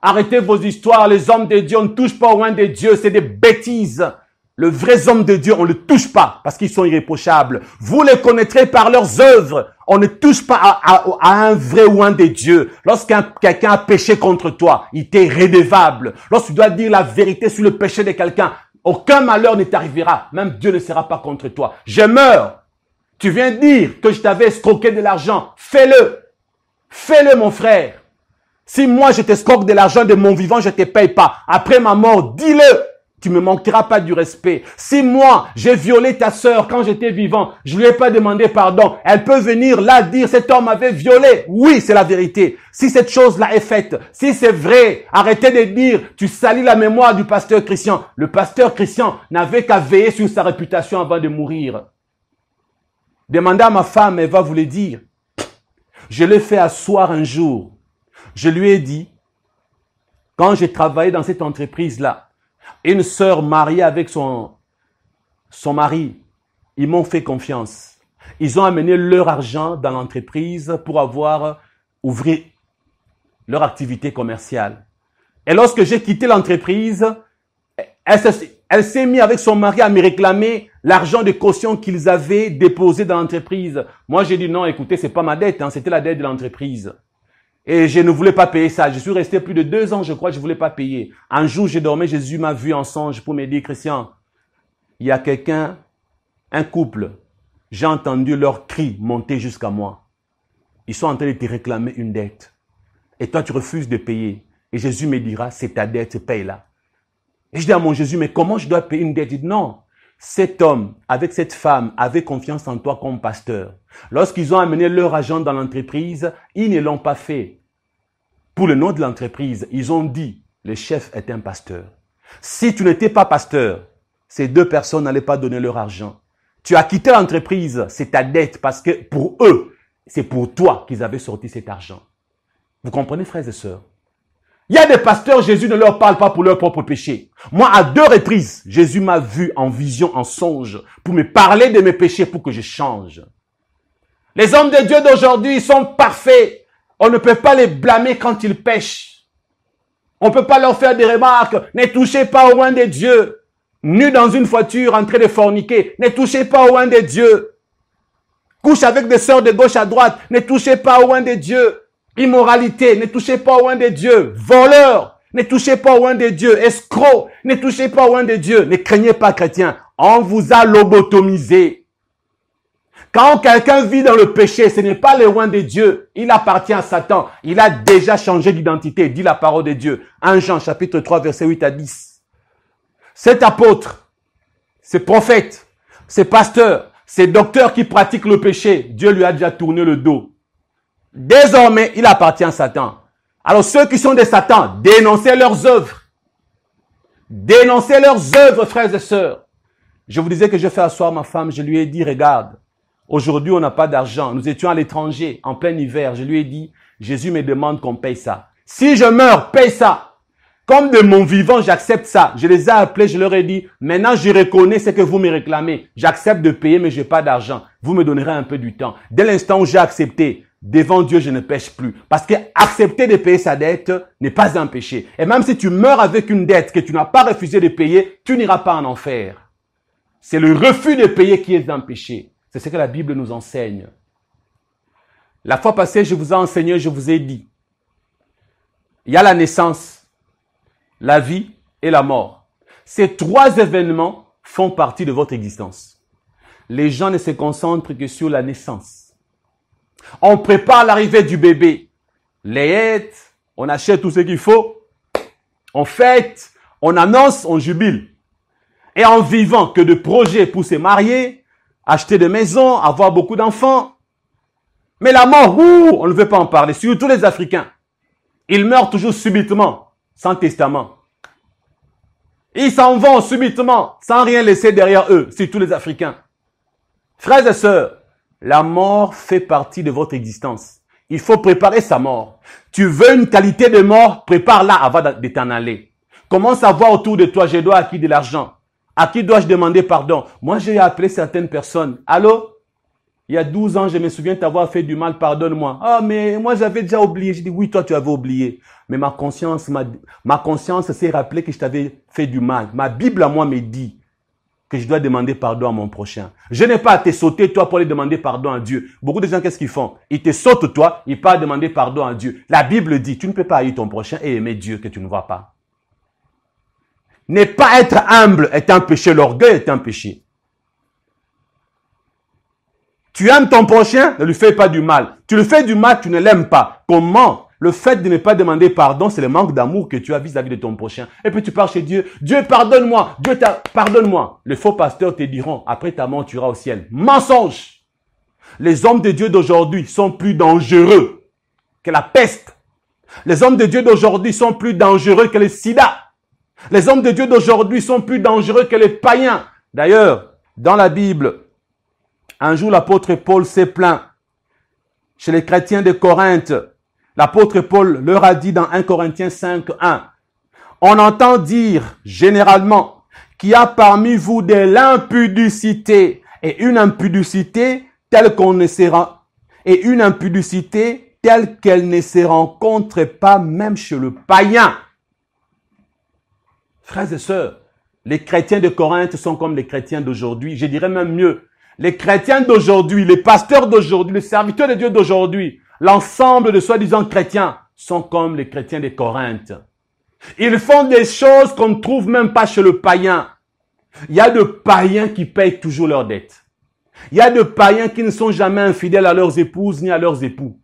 Arrêtez vos histoires, les hommes de Dieu, ne touchent pas au loin de Dieu, c'est des bêtises. Le vrai homme de Dieu, on ne le touche pas parce qu'ils sont irréprochables. Vous les connaîtrez par leurs œuvres. On ne touche pas à, un vrai ou de des dieux. Lorsqu'un quelqu'un a péché contre toi, il t'est rédévable. Lorsque tu dois dire la vérité sur le péché de quelqu'un, aucun malheur ne t'arrivera. Même Dieu ne sera pas contre toi. Je meurs. Tu viens dire que je t'avais escroqué de l'argent. Fais-le. Fais-le, mon frère. Si moi je t'escroque de l'argent de mon vivant, je ne te paye pas. Après ma mort, dis-le. Tu me manqueras pas du respect. Si moi, j'ai violé ta sœur quand j'étais vivant, je lui ai pas demandé pardon. Elle peut venir là dire cet homme avait violé. Oui, c'est la vérité. Si cette chose-là est faite, si c'est vrai, arrêtez de dire tu salis la mémoire du pasteur Christian. Le pasteur Christian n'avait qu'à veiller sur sa réputation avant de mourir. Demandez à ma femme, elle va vous le dire. Je l'ai fait asseoir un jour. Je lui ai dit, quand j'ai travaillé dans cette entreprise-là, une sœur mariée avec son, mari, ils m'ont fait confiance. Ils ont amené leur argent dans l'entreprise pour avoir ouvert leur activité commerciale. Et lorsque j'ai quitté l'entreprise, elle s'est mise avec son mari à me réclamer l'argent de caution qu'ils avaient déposé dans l'entreprise. Moi, j'ai dit non, écoutez, c'est pas ma dette, hein, c'était la dette de l'entreprise. Et je ne voulais pas payer ça. Je suis resté plus de deux ans, je crois, je voulais pas payer. Un jour, j'ai dormi, Jésus m'a vu en songe pour me dire, Christian, il y a quelqu'un, un couple, j'ai entendu leur cri monter jusqu'à moi. Ils sont en train de te réclamer une dette. Et toi, tu refuses de payer. Et Jésus me dira, c'est ta dette, paye-la. Et je dis à mon Jésus, mais comment je dois payer une dette Il dit, non, cet homme, avec cette femme, avait confiance en toi comme pasteur. Lorsqu'ils ont amené leur agent dans l'entreprise, ils ne l'ont pas fait pour le nom de l'entreprise, ils ont dit, le chef est un pasteur. Si tu n'étais pas pasteur, ces deux personnes n'allaient pas donner leur argent. Tu as quitté l'entreprise, c'est ta dette parce que pour eux, c'est pour toi qu'ils avaient sorti cet argent. Vous comprenez, frères et sœurs Il y a des pasteurs, Jésus ne leur parle pas pour leur propre péché. Moi, à deux reprises, Jésus m'a vu en vision, en songe, pour me parler de mes péchés, pour que je change. Les hommes de Dieu d'aujourd'hui sont parfaits. On ne peut pas les blâmer quand ils pêchent. On ne peut pas leur faire des remarques. Ne touchez pas au loin des dieux. nu dans une voiture en train de forniquer. Ne touchez pas au loin des dieux. Couche avec des sœurs de gauche à droite. Ne touchez pas au loin des dieux. Immoralité. Ne touchez pas au loin des dieux. Voleur. Ne touchez pas au loin des dieux. Escroc. Ne touchez pas au loin des dieux. Ne craignez pas, chrétien. On vous a lobotomisé. Quand quelqu'un vit dans le péché, ce n'est pas le roi de Dieu. Il appartient à Satan. Il a déjà changé d'identité, dit la parole de Dieu. 1 Jean chapitre 3 verset 8 à 10. Cet apôtre, ces prophètes, ces pasteurs, ces docteurs qui pratiquent le péché, Dieu lui a déjà tourné le dos. Désormais, il appartient à Satan. Alors ceux qui sont de Satan, dénoncez leurs œuvres. Dénoncez leurs œuvres, frères et sœurs. Je vous disais que je fais asseoir ma femme, je lui ai dit, regarde, Aujourd'hui, on n'a pas d'argent. Nous étions à l'étranger, en plein hiver. Je lui ai dit, Jésus me demande qu'on paye ça. Si je meurs, paye ça. Comme de mon vivant, j'accepte ça. Je les ai appelés, je leur ai dit, maintenant je reconnais ce que vous me réclamez. J'accepte de payer, mais j'ai pas d'argent. Vous me donnerez un peu du temps. Dès l'instant où j'ai accepté, devant Dieu, je ne pêche plus. Parce que accepter de payer sa dette n'est pas un péché. Et même si tu meurs avec une dette que tu n'as pas refusé de payer, tu n'iras pas en enfer. C'est le refus de payer qui est un péché. C'est ce que la Bible nous enseigne. La fois passée, je vous ai enseigné, je vous ai dit, il y a la naissance, la vie et la mort. Ces trois événements font partie de votre existence. Les gens ne se concentrent que sur la naissance. On prépare l'arrivée du bébé. Les hêtes, on achète tout ce qu'il faut. On fête, on annonce, on jubile. Et en vivant que de projets pour se marier, acheter des maisons, avoir beaucoup d'enfants. Mais la mort, on ne veut pas en parler, surtout les Africains. Ils meurent toujours subitement, sans testament. Ils s'en vont subitement, sans rien laisser derrière eux, surtout les Africains. Frères et sœurs, la mort fait partie de votre existence. Il faut préparer sa mort. Tu veux une qualité de mort, prépare-la avant de t'en aller. Commence à voir autour de toi, je dois acquis de l'argent. À qui dois-je demander pardon Moi, j'ai appelé certaines personnes. Allô Il y a 12 ans, je me souviens t'avoir fait du mal, pardonne-moi. Ah, mais moi, j'avais déjà oublié. Je dis oui, toi, tu avais oublié. Mais ma conscience, ma, ma conscience s'est rappelée que je t'avais fait du mal. Ma Bible à moi me dit que je dois demander pardon à mon prochain. Je n'ai pas à te sauter, toi, pour aller demander pardon à Dieu. Beaucoup de gens, qu'est-ce qu'ils font Ils te sautent, toi, ils pas demander pardon à Dieu. La Bible dit, tu ne peux pas haïr ton prochain et aimer Dieu que tu ne vois pas. Ne pas être humble est un péché, l'orgueil est un péché. Tu aimes ton prochain, ne lui fais pas du mal. Tu le fais du mal, tu ne l'aimes pas. Comment Le fait de ne pas demander pardon, c'est le manque d'amour que tu as vis-à-vis de ton prochain. Et puis tu pars chez Dieu. Dieu, pardonne-moi. Dieu, pardonne-moi. Les faux pasteurs te diront, après ta mort, tu iras au ciel. Mensonge Les hommes de Dieu d'aujourd'hui sont plus dangereux que la peste. Les hommes de Dieu d'aujourd'hui sont plus dangereux que le sida. Les hommes de Dieu d'aujourd'hui sont plus dangereux que les païens. D'ailleurs, dans la Bible, un jour l'apôtre Paul s'est plaint chez les chrétiens de Corinthe. L'apôtre Paul leur a dit dans 1 Corinthiens 5, 1, on entend dire généralement qu'il y a parmi vous de l'impudicité et une impudicité telle qu'on ne et une impudicité telle qu'elle ne se rencontre pas même chez le païen. Frères et sœurs, les chrétiens de Corinthe sont comme les chrétiens d'aujourd'hui. Je dirais même mieux. Les chrétiens d'aujourd'hui, les pasteurs d'aujourd'hui, les serviteurs de Dieu d'aujourd'hui, l'ensemble de soi-disant chrétiens sont comme les chrétiens de Corinthe. Ils font des choses qu'on ne trouve même pas chez le païen. Il y a de païens qui payent toujours leurs dettes. Il y a de païens qui ne sont jamais infidèles à leurs épouses ni à leurs époux.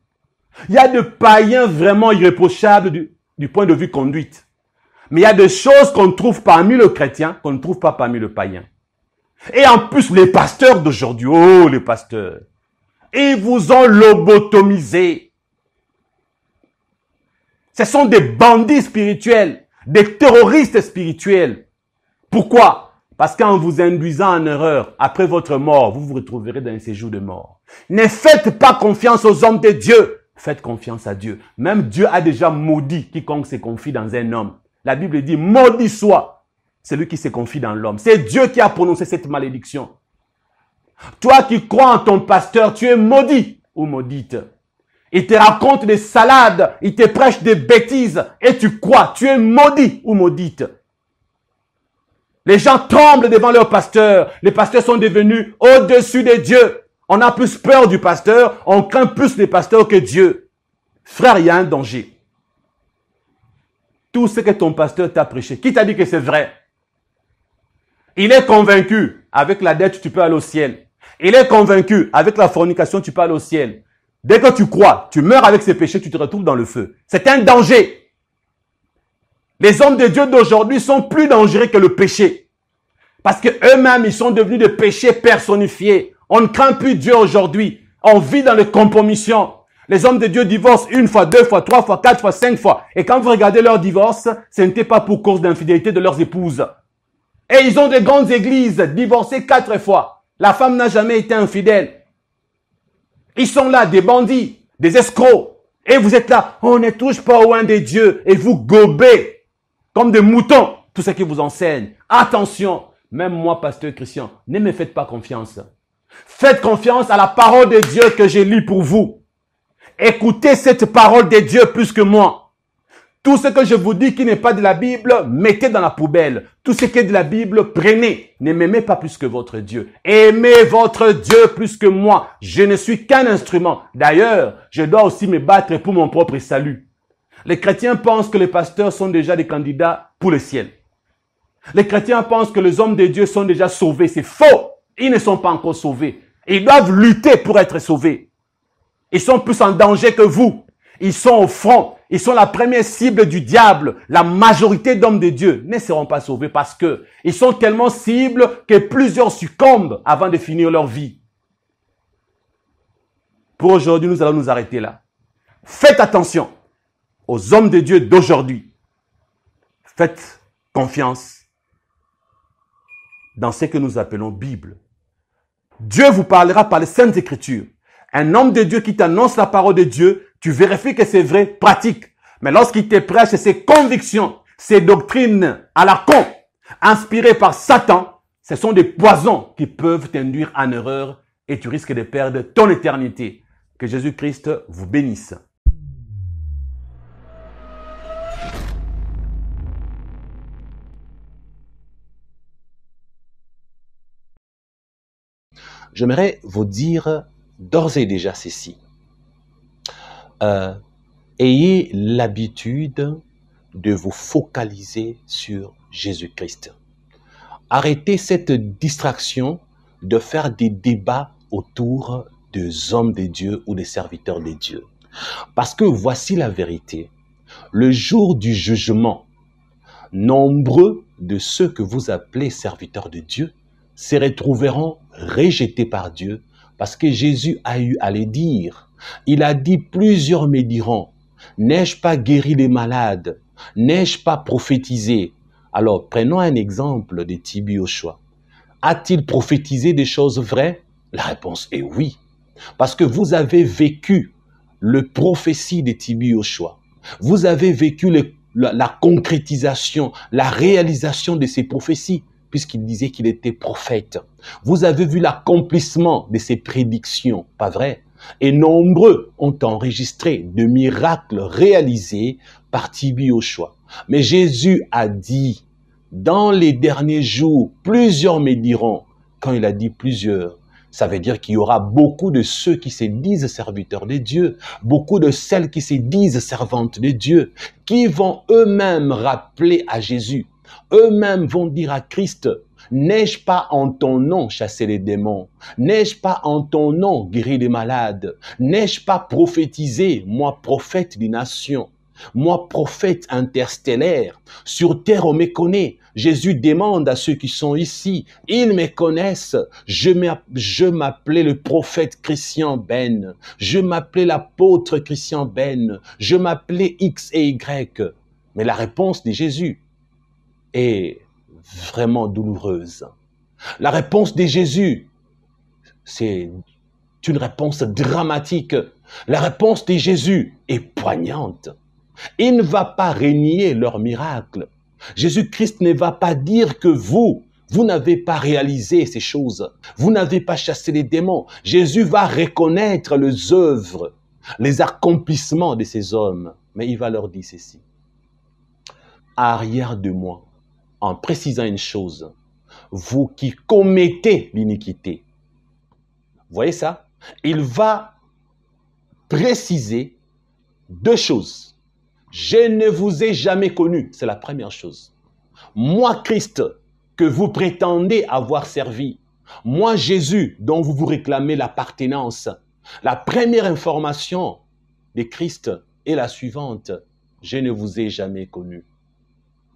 Il y a de païens vraiment irréprochables du, du point de vue conduite. Mais il y a des choses qu'on trouve parmi le chrétien qu'on ne trouve pas parmi le païen. Et en plus, les pasteurs d'aujourd'hui, oh les pasteurs, ils vous ont lobotomisé. Ce sont des bandits spirituels, des terroristes spirituels. Pourquoi Parce qu'en vous induisant en erreur, après votre mort, vous vous retrouverez dans un séjour de mort. Ne faites pas confiance aux hommes de Dieu. Faites confiance à Dieu. Même Dieu a déjà maudit quiconque se confie dans un homme. La Bible dit, maudit soit celui qui se confie dans l'homme. C'est Dieu qui a prononcé cette malédiction. Toi qui crois en ton pasteur, tu es maudit ou maudite. Il te raconte des salades, il te prêche des bêtises et tu crois, tu es maudit ou maudite. Les gens tremblent devant leur pasteur. Les pasteurs sont devenus au-dessus des dieux. On a plus peur du pasteur, on craint plus les pasteurs que Dieu. Frère, il y a un danger tout ce que ton pasteur t'a prêché. Qui t'a dit que c'est vrai Il est convaincu. Avec la dette, tu peux aller au ciel. Il est convaincu. Avec la fornication, tu peux aller au ciel. Dès que tu crois, tu meurs avec ces péchés, tu te retrouves dans le feu. C'est un danger. Les hommes de Dieu d'aujourd'hui sont plus dangereux que le péché. Parce que eux-mêmes, ils sont devenus des péchés personnifiés. On ne craint plus Dieu aujourd'hui. On vit dans les compromissions. Les hommes de Dieu divorcent une fois, deux fois, trois fois, quatre fois, cinq fois. Et quand vous regardez leur divorce, ce n'était pas pour cause d'infidélité de leurs épouses. Et ils ont des grandes églises, divorcées quatre fois. La femme n'a jamais été infidèle. Ils sont là, des bandits, des escrocs. Et vous êtes là, on ne touche pas au un des dieux. Et vous gobez, comme des moutons, tout ce qui vous enseigne. Attention, même moi, pasteur Christian, ne me faites pas confiance. Faites confiance à la parole de Dieu que j'ai lue pour vous. Écoutez cette parole de Dieu plus que moi. Tout ce que je vous dis qui n'est pas de la Bible, mettez dans la poubelle. Tout ce qui est de la Bible, prenez. Ne m'aimez pas plus que votre Dieu. Aimez votre Dieu plus que moi. Je ne suis qu'un instrument. D'ailleurs, je dois aussi me battre pour mon propre salut. Les chrétiens pensent que les pasteurs sont déjà des candidats pour le ciel. Les chrétiens pensent que les hommes de Dieu sont déjà sauvés. C'est faux. Ils ne sont pas encore sauvés. Ils doivent lutter pour être sauvés. Ils sont plus en danger que vous. Ils sont au front. Ils sont la première cible du diable. La majorité d'hommes de Dieu ne seront pas sauvés parce que ils sont tellement cibles que plusieurs succombent avant de finir leur vie. Pour aujourd'hui, nous allons nous arrêter là. Faites attention aux hommes de Dieu d'aujourd'hui. Faites confiance dans ce que nous appelons Bible. Dieu vous parlera par les saintes écritures. Un homme de Dieu qui t'annonce la parole de Dieu, tu vérifies que c'est vrai, pratique. Mais lorsqu'il te prêche ses convictions, ses doctrines à la con, inspirées par Satan, ce sont des poisons qui peuvent t'induire en erreur et tu risques de perdre ton éternité. Que Jésus-Christ vous bénisse. J'aimerais vous dire d'ores et déjà ceci. Euh, ayez l'habitude de vous focaliser sur Jésus-Christ. Arrêtez cette distraction de faire des débats autour des hommes de Dieu ou des serviteurs de Dieu. Parce que voici la vérité. Le jour du jugement, nombreux de ceux que vous appelez serviteurs de Dieu se retrouveront rejetés par Dieu parce que Jésus a eu à les dire. Il a dit plusieurs me n'ai-je pas guéri les malades N'ai-je pas prophétisé Alors, prenons un exemple de Tibi A-t-il prophétisé des choses vraies La réponse est oui. Parce que vous avez vécu le prophétie de Tibi Vous avez vécu la concrétisation, la réalisation de ces prophéties puisqu'il disait qu'il était prophète. Vous avez vu l'accomplissement de ses prédictions, pas vrai Et nombreux ont enregistré de miracles réalisés par Tibi au choix. Mais Jésus a dit, dans les derniers jours, plusieurs me diront, quand il a dit plusieurs, ça veut dire qu'il y aura beaucoup de ceux qui se disent serviteurs de Dieu, beaucoup de celles qui se disent servantes de Dieu, qui vont eux-mêmes rappeler à Jésus, eux-mêmes vont dire à Christ, N'ai-je pas en ton nom chassé les démons N'ai-je pas en ton nom guéri les malades N'ai-je pas prophétisé, moi prophète des nations moi, prophète interstellaire, sur terre on me connaît. Jésus demande à ceux qui sont ici, ils me connaissent. Je m'appelais le prophète Christian Ben. Je m'appelais l'apôtre Christian Ben. Je m'appelais X et Y. Mais la réponse de Jésus, est vraiment douloureuse. La réponse de Jésus, c'est une réponse dramatique. La réponse de Jésus est poignante. Il ne va pas régner leur miracle. Jésus-Christ ne va pas dire que vous, vous n'avez pas réalisé ces choses. Vous n'avez pas chassé les démons. Jésus va reconnaître les œuvres, les accomplissements de ces hommes. Mais il va leur dire ceci. Arrière de moi, en précisant une chose. Vous qui commettez l'iniquité. Voyez ça Il va préciser deux choses. Je ne vous ai jamais connu. C'est la première chose. Moi, Christ, que vous prétendez avoir servi. Moi, Jésus, dont vous vous réclamez l'appartenance. La première information de Christ est la suivante. Je ne vous ai jamais connu.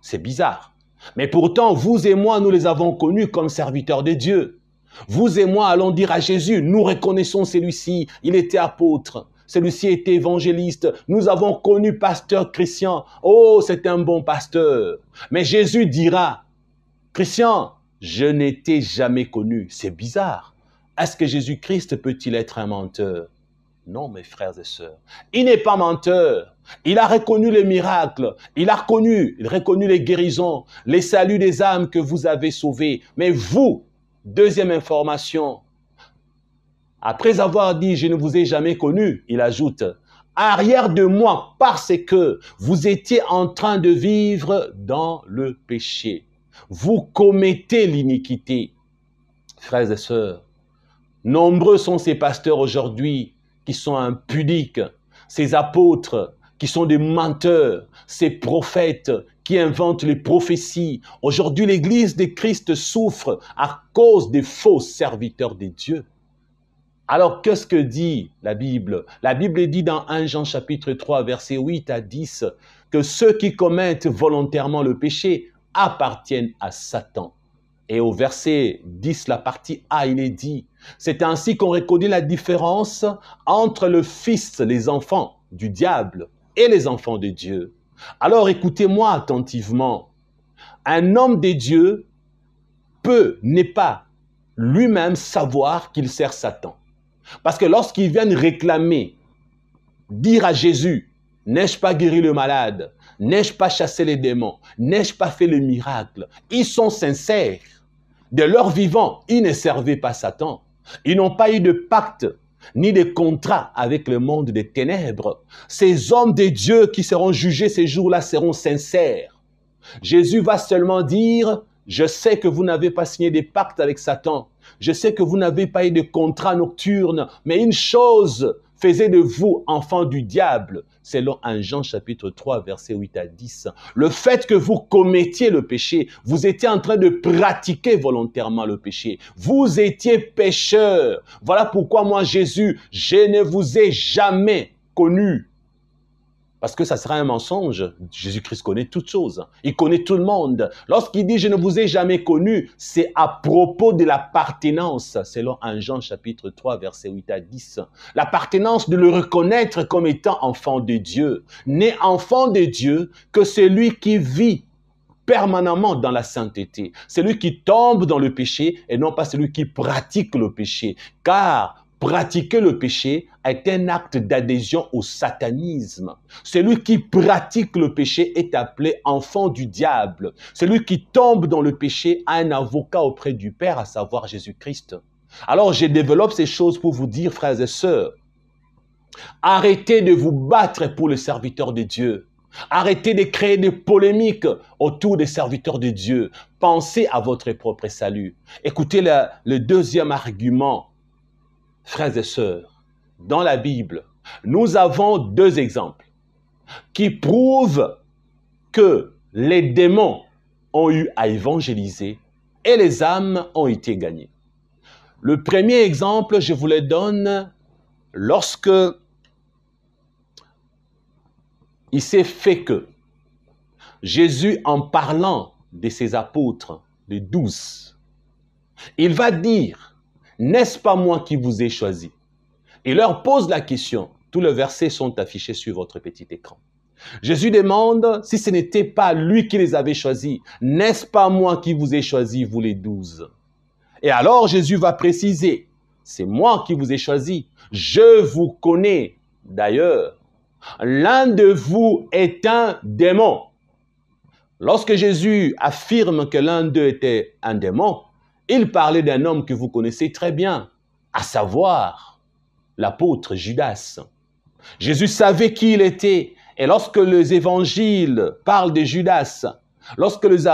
C'est bizarre. Mais pourtant, vous et moi, nous les avons connus comme serviteurs de Dieu. Vous et moi allons dire à Jésus, nous reconnaissons celui-ci, il était apôtre, celui-ci était évangéliste, nous avons connu pasteur Christian, oh c'est un bon pasteur. Mais Jésus dira, Christian, je n'étais jamais connu, c'est bizarre. Est-ce que Jésus-Christ peut-il être un menteur Non, mes frères et sœurs, il n'est pas menteur. Il a reconnu les miracles, il a reconnu, il les guérisons, les saluts des âmes que vous avez sauvées. Mais vous, deuxième information, après avoir dit je ne vous ai jamais connu, il ajoute arrière de moi parce que vous étiez en train de vivre dans le péché. Vous commettez l'iniquité. Frères et sœurs, nombreux sont ces pasteurs aujourd'hui qui sont impudiques, ces apôtres qui sont des menteurs, ces prophètes qui inventent les prophéties. Aujourd'hui, l'Église de Christ souffre à cause des faux serviteurs des dieux. Alors, qu'est-ce que dit la Bible La Bible dit dans 1 Jean chapitre 3, versets 8 à 10, que ceux qui commettent volontairement le péché appartiennent à Satan. Et au verset 10, la partie A, il est dit, c'est ainsi qu'on reconnaît la différence entre le fils, les enfants du diable, et les enfants de Dieu. Alors écoutez-moi attentivement. Un homme de Dieu peut, n'est pas lui-même savoir qu'il sert Satan. Parce que lorsqu'ils viennent réclamer, dire à Jésus, n'ai-je pas guéri le malade N'ai-je pas chassé les démons N'ai-je pas fait le miracle Ils sont sincères. De leur vivant, ils ne servaient pas Satan. Ils n'ont pas eu de pacte ni des contrats avec le monde des ténèbres. Ces hommes des dieux qui seront jugés ces jours-là seront sincères. Jésus va seulement dire, je sais que vous n'avez pas signé des pactes avec Satan. Je sais que vous n'avez pas eu de contrat nocturne. Mais une chose, faisait de vous enfants du diable, selon 1 Jean chapitre 3, verset 8 à 10. Le fait que vous commettiez le péché, vous étiez en train de pratiquer volontairement le péché. Vous étiez pécheurs. Voilà pourquoi moi, Jésus, je ne vous ai jamais connu parce que ça serait un mensonge. Jésus-Christ connaît toutes choses. Il connaît tout le monde. Lorsqu'il dit je ne vous ai jamais connu, c'est à propos de l'appartenance, selon 1 Jean chapitre 3 verset 8 à 10. L'appartenance de le reconnaître comme étant enfant de Dieu. Né enfant de Dieu que celui qui vit permanemment dans la sainteté. Celui qui tombe dans le péché et non pas celui qui pratique le péché. Car Pratiquer le péché est un acte d'adhésion au satanisme. Celui qui pratique le péché est appelé enfant du diable. Celui qui tombe dans le péché a un avocat auprès du Père, à savoir Jésus-Christ. Alors je développe ces choses pour vous dire, frères et sœurs, arrêtez de vous battre pour le serviteur de Dieu. Arrêtez de créer des polémiques autour des serviteurs de Dieu. Pensez à votre propre salut. Écoutez le, le deuxième argument Frères et sœurs, dans la Bible, nous avons deux exemples qui prouvent que les démons ont eu à évangéliser et les âmes ont été gagnées. Le premier exemple, je vous le donne lorsque il s'est fait que Jésus, en parlant de ses apôtres, les douze, il va dire n'est-ce pas moi qui vous ai choisi Il leur pose la question. Tous les versets sont affichés sur votre petit écran. Jésus demande si ce n'était pas lui qui les avait choisis. N'est-ce pas moi qui vous ai choisi, vous les douze Et alors Jésus va préciser, c'est moi qui vous ai choisi. Je vous connais. D'ailleurs, l'un de vous est un démon. Lorsque Jésus affirme que l'un d'eux était un démon, il parlait d'un homme que vous connaissez très bien, à savoir l'apôtre Judas. Jésus savait qui il était. Et lorsque les évangiles parlent de Judas, lorsque les,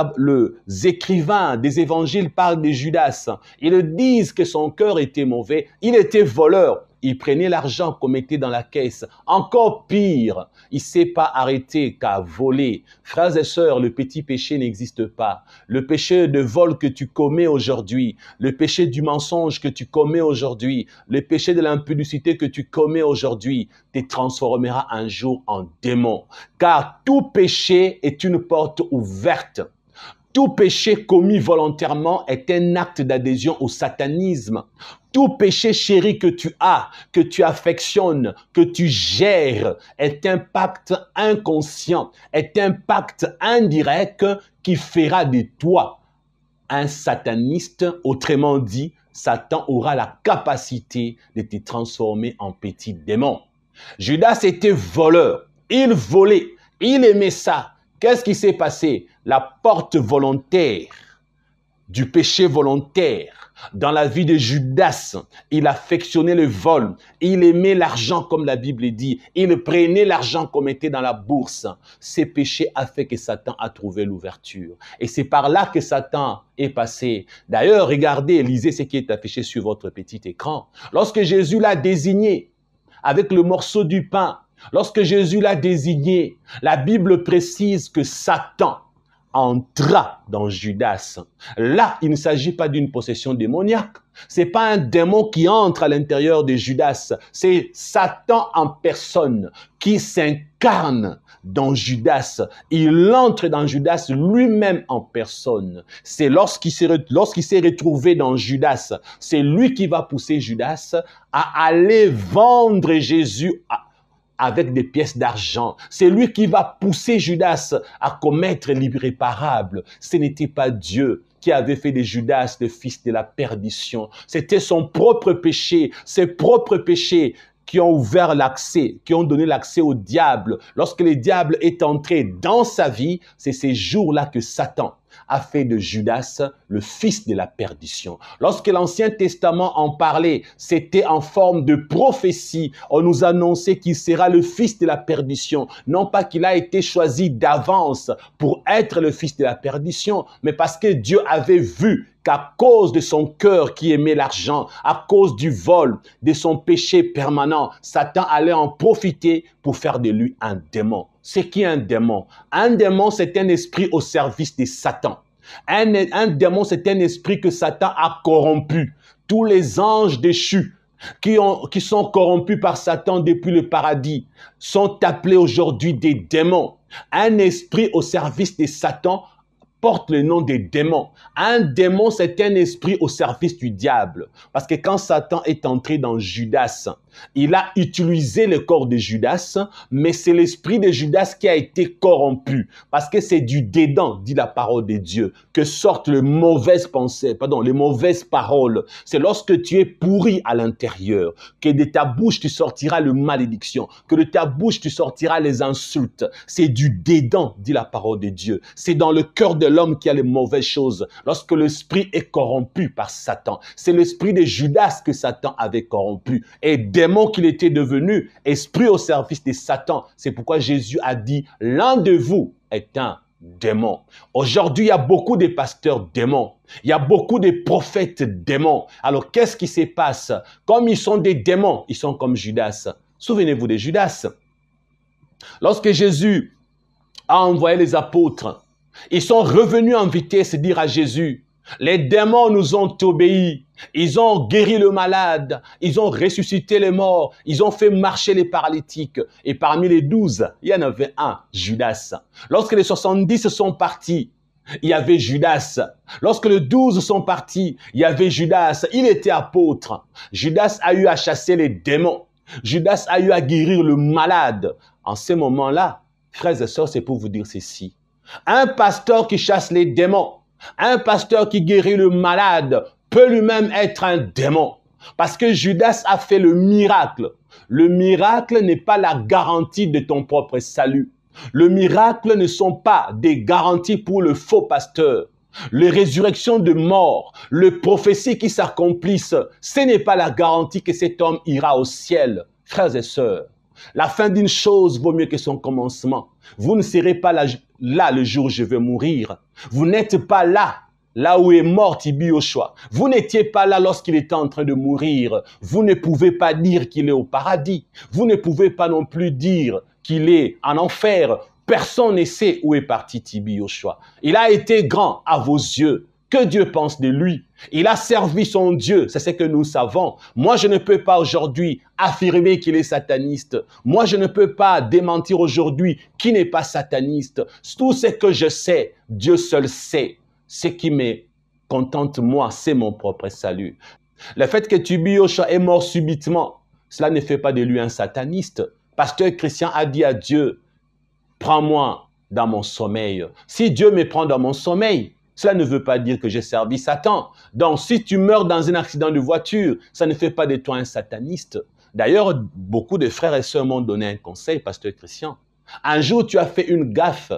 écrivains des évangiles parlent de Judas, ils disent que son cœur était mauvais, il était voleur, il prenait l'argent qu'on mettait dans la caisse. Encore pire, il ne s'est pas arrêté qu'à voler. Frères et sœurs, le petit péché n'existe pas. Le péché de vol que tu commets aujourd'hui, le péché du mensonge que tu commets aujourd'hui, le péché de l'impudicité que tu commets aujourd'hui, te transformera un jour en démon. Car tout péché est une porte ouverte tout péché commis volontairement est un acte d'adhésion au satanisme. Tout péché chéri que tu as, que tu affectionnes, que tu gères, est un pacte inconscient, est un pacte indirect qui fera de toi un sataniste, autrement dit, Satan aura la capacité de te transformer en petit démon. Judas était voleur, il volait, il aimait ça, Qu'est-ce qui s'est passé La porte volontaire du péché volontaire. Dans la vie de Judas, il affectionnait le vol, il aimait l'argent comme la Bible dit, il prenait l'argent qu'on mettait dans la bourse. Ces péchés ont fait que Satan a trouvé l'ouverture. Et c'est par là que Satan est passé. D'ailleurs, regardez, lisez ce qui est affiché sur votre petit écran. Lorsque Jésus l'a désigné avec le morceau du pain, Lorsque Jésus l'a désigné, la Bible précise que Satan entra dans Judas. Là, il ne s'agit pas d'une possession démoniaque. C'est pas un démon qui entre à l'intérieur de Judas. C'est Satan en personne qui s'incarne dans Judas. Il entre dans Judas lui-même en personne. C'est lorsqu'il s'est, lorsqu'il s'est retrouvé dans Judas, c'est lui qui va pousser Judas à aller vendre Jésus à avec des pièces d'argent. C'est lui qui va pousser Judas à commettre l'irréparable. Ce n'était pas Dieu qui avait fait de Judas le fils de la perdition. C'était son propre péché, ses propres péchés qui ont ouvert l'accès, qui ont donné l'accès au diable. Lorsque le diable est entré dans sa vie, c'est ces jours-là que Satan a fait de Judas le fils de la perdition. Lorsque l'Ancien Testament en parlait, c'était en forme de prophétie. On nous annonçait qu'il sera le fils de la perdition. Non pas qu'il a été choisi d'avance pour être le fils de la perdition, mais parce que Dieu avait vu qu'à cause de son cœur qui aimait l'argent, à cause du vol, de son péché permanent, Satan allait en profiter pour faire de lui un démon. C'est qui un démon Un démon, c'est un esprit au service de Satan. Un, démon, c'est un esprit que Satan a corrompu. Tous les anges déchus qui, ont, qui sont corrompus par Satan depuis le paradis sont appelés aujourd'hui des démons. Un esprit au service de Satan porte le nom des démons. Un démon, c'est un esprit au service du diable. Parce que quand Satan est entré dans Judas, il a utilisé le corps de Judas, mais c'est l'esprit de Judas qui a été corrompu. Parce que c'est du dédan, dit la parole de Dieu, que sortent les mauvaises pensées, pardon, les mauvaises paroles. C'est lorsque tu es pourri à l'intérieur que de ta bouche tu sortiras le malédiction, que de ta bouche tu sortiras les insultes. C'est du dédan, dit la parole de Dieu. C'est dans le cœur de l'homme qu'il y a les mauvaises choses. Lorsque l'esprit est corrompu par Satan, c'est l'esprit de Judas que Satan avait corrompu. Et qu'il était devenu, esprit au service de Satan. C'est pourquoi Jésus a dit, l'un de vous est un démon. Aujourd'hui, il y a beaucoup de pasteurs démons. Il y a beaucoup de prophètes démons. Alors, qu'est-ce qui se passe Comme ils sont des démons, ils sont comme Judas. Souvenez-vous de Judas. Lorsque Jésus a envoyé les apôtres, ils sont revenus en vitesse dire à Jésus, les démons nous ont obéi. Ils ont guéri le malade. Ils ont ressuscité les morts. Ils ont fait marcher les paralytiques. Et parmi les douze, il y en avait un, Judas. Lorsque les soixante-dix sont partis, il y avait Judas. Lorsque les douze sont partis, il y avait Judas. Il était apôtre. Judas a eu à chasser les démons. Judas a eu à guérir le malade. En ce moment-là, frères et sœurs, c'est pour vous dire ceci. Un pasteur qui chasse les démons, un pasteur qui guérit le malade peut lui-même être un démon. Parce que Judas a fait le miracle. Le miracle n'est pas la garantie de ton propre salut. Le miracle ne sont pas des garanties pour le faux pasteur. Les résurrections de mort, les prophéties qui s'accomplissent, ce n'est pas la garantie que cet homme ira au ciel. Frères et sœurs, la fin d'une chose vaut mieux que son commencement. Vous ne serez pas la, là le jour où je vais mourir. Vous n'êtes pas là, là où est mort Tibi yoshua Vous n'étiez pas là lorsqu'il était en train de mourir. Vous ne pouvez pas dire qu'il est au paradis. Vous ne pouvez pas non plus dire qu'il est en enfer. Personne ne sait où est parti Tibi yoshua Il a été grand à vos yeux. Que Dieu pense de lui il a servi son Dieu, c'est ce que nous savons. Moi, je ne peux pas aujourd'hui affirmer qu'il est sataniste. Moi, je ne peux pas démentir aujourd'hui qu'il n'est pas sataniste. Tout ce que je sais, Dieu seul sait. Ce qui me contente, moi, c'est mon propre salut. Le fait que Tubiocha est mort subitement, cela ne fait pas de lui un sataniste. Pasteur Christian a dit à Dieu, prends-moi dans mon sommeil. Si Dieu me prend dans mon sommeil, cela ne veut pas dire que j'ai servi Satan. Donc, si tu meurs dans un accident de voiture, ça ne fait pas de toi un sataniste. D'ailleurs, beaucoup de frères et sœurs m'ont donné un conseil, pasteur Christian. Un jour, tu as fait une gaffe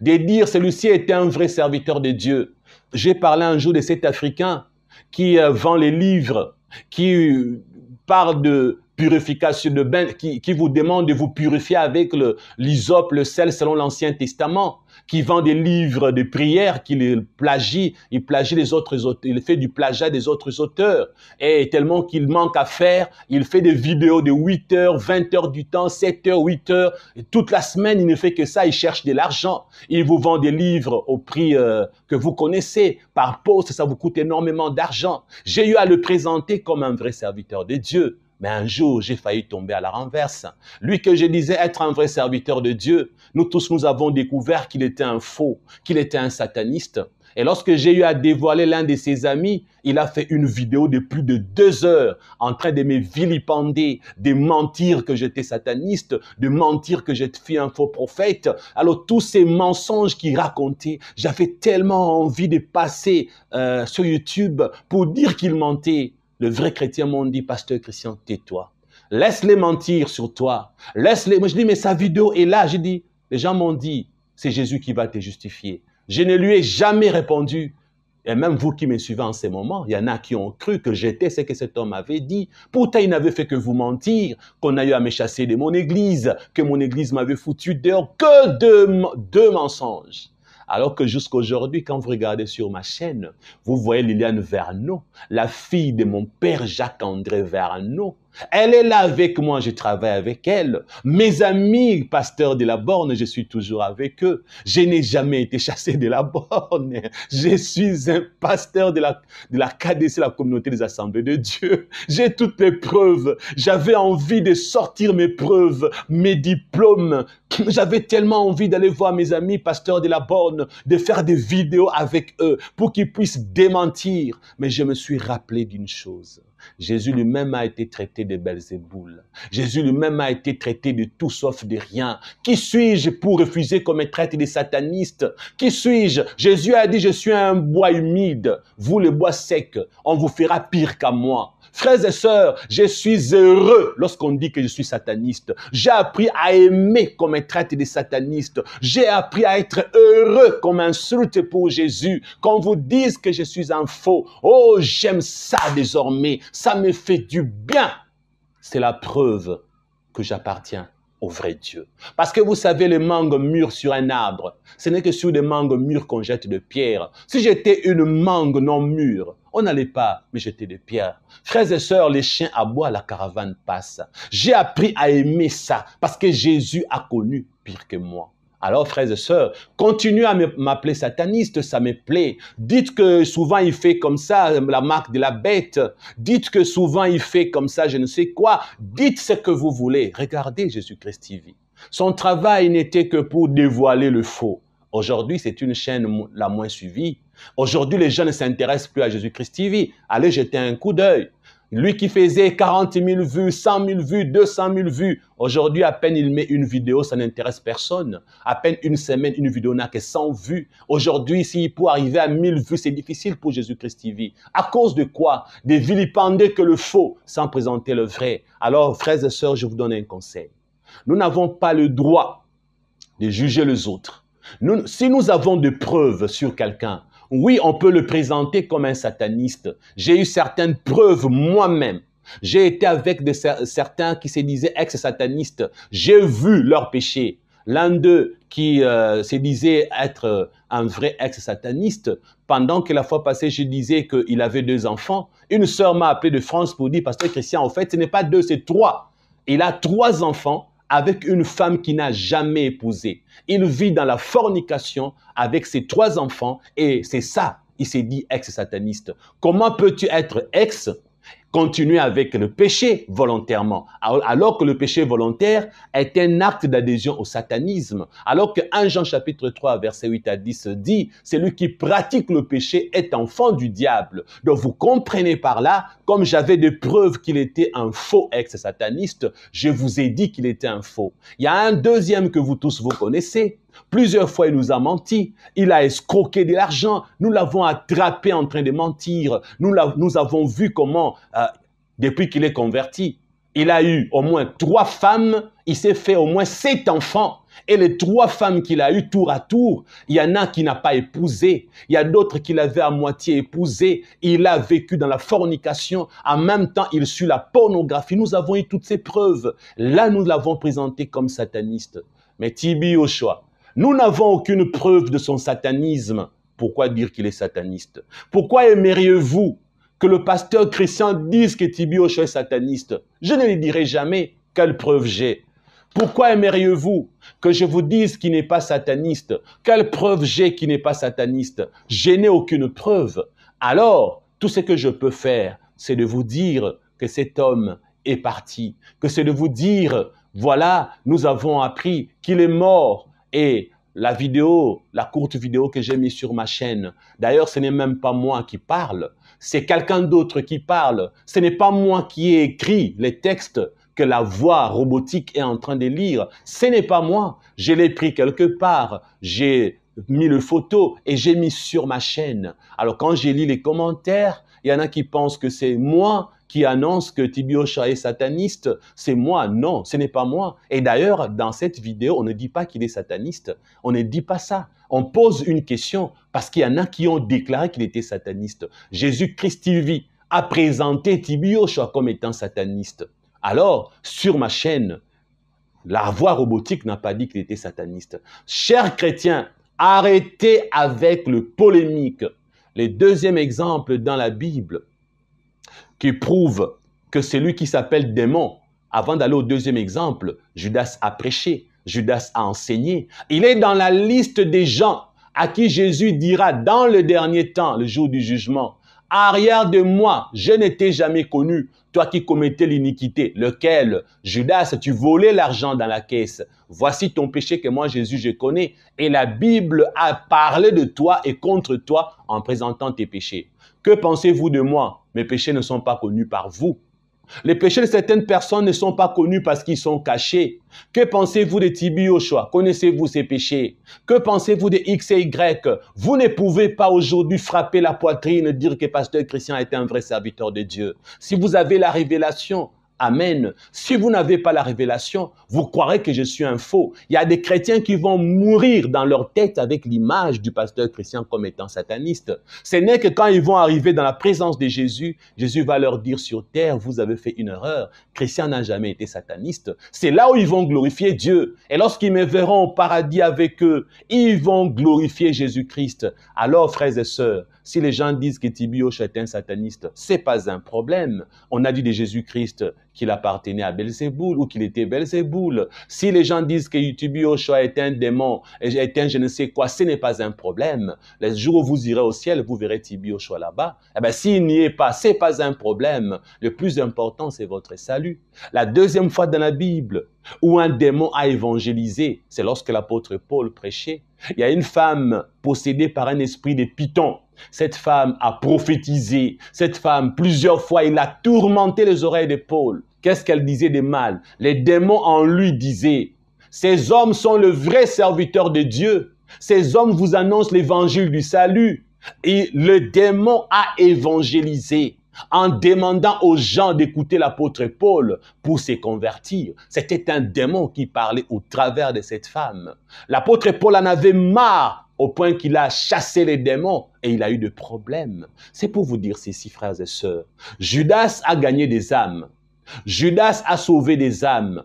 de dire celui-ci était un vrai serviteur de Dieu. J'ai parlé un jour de cet Africain qui euh, vend les livres, qui euh, parle de purification de bain, qui, vous demande de vous purifier avec l'hysope, le, le sel selon l'Ancien Testament qui vend des livres de prières, qui plagie, il plagie les autres auteurs, il fait du plagiat des autres auteurs. Et tellement qu'il manque à faire, il fait des vidéos de 8 heures, 20 heures du temps, 7 heures, 8 heures. toute la semaine, il ne fait que ça, il cherche de l'argent. Il vous vend des livres au prix euh, que vous connaissez. Par poste, ça vous coûte énormément d'argent. J'ai eu à le présenter comme un vrai serviteur de Dieu. Mais un jour, j'ai failli tomber à la renverse. Lui que je disais être un vrai serviteur de Dieu, nous tous nous avons découvert qu'il était un faux, qu'il était un sataniste. Et lorsque j'ai eu à dévoiler l'un de ses amis, il a fait une vidéo de plus de deux heures en train de me vilipender, de mentir que j'étais sataniste, de mentir que j'étais un faux prophète. Alors tous ces mensonges qu'il racontait, j'avais tellement envie de passer euh, sur YouTube pour dire qu'il mentait. Le vrai chrétien m'ont dit, pasteur Christian, tais-toi. Laisse-les mentir sur toi. Laisse-les. Moi, je dis, mais sa vidéo est là. Je dis, les gens m'ont dit, c'est Jésus qui va te justifier. Je ne lui ai jamais répondu. Et même vous qui me suivez en ces moments, il y en a qui ont cru que j'étais ce que cet homme avait dit. Pourtant, il n'avait fait que vous mentir, qu'on a eu à me chasser de mon église, que mon église m'avait foutu dehors. Que de deux mensonges. Alors que jusqu'aujourd'hui, quand vous regardez sur ma chaîne, vous voyez Liliane Verneau, la fille de mon père Jacques-André Verneau, elle est là avec moi, je travaille avec elle. Mes amis pasteurs de la borne, je suis toujours avec eux. Je n'ai jamais été chassé de la borne. Je suis un pasteur de la, de la KDC, la communauté des assemblées de Dieu. J'ai toutes les preuves. J'avais envie de sortir mes preuves, mes diplômes. J'avais tellement envie d'aller voir mes amis pasteurs de la borne, de faire des vidéos avec eux pour qu'ils puissent démentir. Mais je me suis rappelé d'une chose Jésus lui-même a été traité de Belzéboul. Jésus lui-même a été traité de tout sauf de rien. Qui suis-je pour refuser comme me traite des satanistes Qui suis-je Jésus a dit, je suis un bois humide, vous le bois sec, on vous fera pire qu'à moi. Frères et sœurs, je suis heureux lorsqu'on dit que je suis sataniste. J'ai appris à aimer comme un traite de sataniste. J'ai appris à être heureux comme insulte pour Jésus. Quand vous dise que je suis un faux, oh, j'aime ça désormais. Ça me fait du bien. C'est la preuve que j'appartiens au vrai Dieu. Parce que vous savez, les mangues mûres sur un arbre, ce n'est que sur des mangues mûres qu'on jette de pierre. Si j'étais une mangue non mûre, on n'allait pas mais jeter des pierres. Frères et sœurs, les chiens aboient, la caravane passe. J'ai appris à aimer ça parce que Jésus a connu pire que moi. Alors, frères et sœurs, continuez à m'appeler sataniste, ça me plaît. Dites que souvent il fait comme ça, la marque de la bête. Dites que souvent il fait comme ça, je ne sais quoi. Dites ce que vous voulez. Regardez Jésus-Christ TV. Son travail n'était que pour dévoiler le faux. Aujourd'hui, c'est une chaîne la moins suivie, Aujourd'hui, les gens ne s'intéressent plus à Jésus-Christ TV. Allez jeter un coup d'œil. Lui qui faisait 40 000 vues, 100 000 vues, 200 000 vues. Aujourd'hui, à peine il met une vidéo, ça n'intéresse personne. À peine une semaine, une vidéo n'a que 100 vues. Aujourd'hui, s'il peut arriver à 1000 vues, c'est difficile pour Jésus-Christ TV. À cause de quoi Des vilipendés que le faux sans présenter le vrai. Alors, frères et sœurs, je vous donne un conseil. Nous n'avons pas le droit de juger les autres. Nous, si nous avons des preuves sur quelqu'un, oui, on peut le présenter comme un sataniste. J'ai eu certaines preuves moi-même. J'ai été avec certains qui se disaient ex-satanistes. J'ai vu leur péchés. L'un d'eux qui euh, se disait être euh, un vrai ex-sataniste, pendant que la fois passée, je disais qu'il avait deux enfants, une sœur m'a appelé de France pour dire, Pasteur Christian, en fait, ce n'est pas deux, c'est trois. Il a trois enfants avec une femme qui n'a jamais épousé. Il vit dans la fornication avec ses trois enfants et c'est ça, il s'est dit ex-sataniste. Comment peux-tu être ex continuer avec le péché volontairement, alors que le péché volontaire est un acte d'adhésion au satanisme, alors que 1 Jean chapitre 3 verset 8 à 10 dit, celui qui pratique le péché est enfant du diable. Donc vous comprenez par là, comme j'avais des preuves qu'il était un faux ex-sataniste, je vous ai dit qu'il était un faux. Il y a un deuxième que vous tous vous connaissez, Plusieurs fois, il nous a menti. Il a escroqué de l'argent. Nous l'avons attrapé en train de mentir. Nous, avons vu comment, euh, depuis qu'il est converti, il a eu au moins trois femmes. Il s'est fait au moins sept enfants. Et les trois femmes qu'il a eues tour à tour, il y en a qui n'a pas épousé, il y a d'autres qu'il avait à moitié épousé, il a vécu dans la fornication, en même temps il suit la pornographie. Nous avons eu toutes ces preuves. Là, nous l'avons présenté comme sataniste. Mais Tibi Ochoa nous n'avons aucune preuve de son satanisme. Pourquoi dire qu'il est sataniste Pourquoi aimeriez-vous que le pasteur Christian dise que Tibioche est sataniste Je ne lui dirai jamais. Quelle preuve j'ai pourquoi aimeriez-vous que je vous dise qu'il n'est pas sataniste Quelle preuve j'ai qu'il n'est pas sataniste Je n'ai aucune preuve. Alors, tout ce que je peux faire, c'est de vous dire que cet homme est parti, que c'est de vous dire, voilà, nous avons appris qu'il est mort et la vidéo, la courte vidéo que j'ai mise sur ma chaîne, d'ailleurs, ce n'est même pas moi qui parle, c'est quelqu'un d'autre qui parle. Ce n'est pas moi qui ai écrit les textes que la voix robotique est en train de lire. Ce n'est pas moi. Je l'ai pris quelque part. J'ai mis le photo et j'ai mis sur ma chaîne. Alors quand j'ai lu les commentaires, il y en a qui pensent que c'est moi qui annonce que Tibiocha est sataniste, c'est moi. Non, ce n'est pas moi. Et d'ailleurs, dans cette vidéo, on ne dit pas qu'il est sataniste. On ne dit pas ça. On pose une question parce qu'il y en a qui ont déclaré qu'il était sataniste. Jésus-Christ, vit, a présenté Tibiocha comme étant sataniste. Alors, sur ma chaîne, la voix robotique n'a pas dit qu'il était sataniste. Chers chrétiens, arrêtez avec le polémique. Le deuxième exemple dans la Bible, qui prouve que celui qui s'appelle démon, avant d'aller au deuxième exemple, Judas a prêché, Judas a enseigné. Il est dans la liste des gens à qui Jésus dira dans le dernier temps, le jour du jugement, Arrière de moi, je n'étais jamais connu, toi qui commettais l'iniquité, lequel, Judas, tu volais l'argent dans la caisse. Voici ton péché que moi, Jésus, je connais. Et la Bible a parlé de toi et contre toi en présentant tes péchés. Que pensez-vous de moi Mes péchés ne sont pas connus par vous. Les péchés de certaines personnes ne sont pas connus parce qu'ils sont cachés. Que pensez-vous de Tibi Ochoa Connaissez-vous ses péchés Que pensez-vous de X et Y Vous ne pouvez pas aujourd'hui frapper la poitrine et dire que Pasteur Christian était un vrai serviteur de Dieu. Si vous avez la révélation, Amen. Si vous n'avez pas la révélation, vous croirez que je suis un faux. Il y a des chrétiens qui vont mourir dans leur tête avec l'image du pasteur chrétien comme étant sataniste. Ce n'est que quand ils vont arriver dans la présence de Jésus, Jésus va leur dire sur terre, vous avez fait une erreur. Christian n'a jamais été sataniste. C'est là où ils vont glorifier Dieu. Et lorsqu'ils me verront au paradis avec eux, ils vont glorifier Jésus-Christ. Alors, frères et sœurs, si les gens disent que Tibioche est un sataniste, c'est pas un problème. On a dit de Jésus-Christ qu'il appartenait à Belzéboul ou qu'il était Belzéboul. Si les gens disent que Tibioche est un démon, est un je ne sais quoi, ce n'est pas un problème. Le jour où vous irez au ciel, vous verrez Tibioche là-bas. Eh bien, s'il n'y est pas, c'est pas un problème. Le plus important, c'est votre salut. La deuxième fois dans la Bible où un démon a évangélisé, c'est lorsque l'apôtre Paul prêchait. Il y a une femme possédée par un esprit de python cette femme a prophétisé. Cette femme, plusieurs fois, il a tourmenté les oreilles de Paul. Qu'est-ce qu'elle disait de mal Les démons en lui disaient, ces hommes sont le vrai serviteur de Dieu. Ces hommes vous annoncent l'évangile du salut. Et le démon a évangélisé en demandant aux gens d'écouter l'apôtre Paul pour se convertir. C'était un démon qui parlait au travers de cette femme. L'apôtre Paul en avait marre au point qu'il a chassé les démons et il a eu des problèmes. C'est pour vous dire ceci, frères et sœurs. Judas a gagné des âmes. Judas a sauvé des âmes.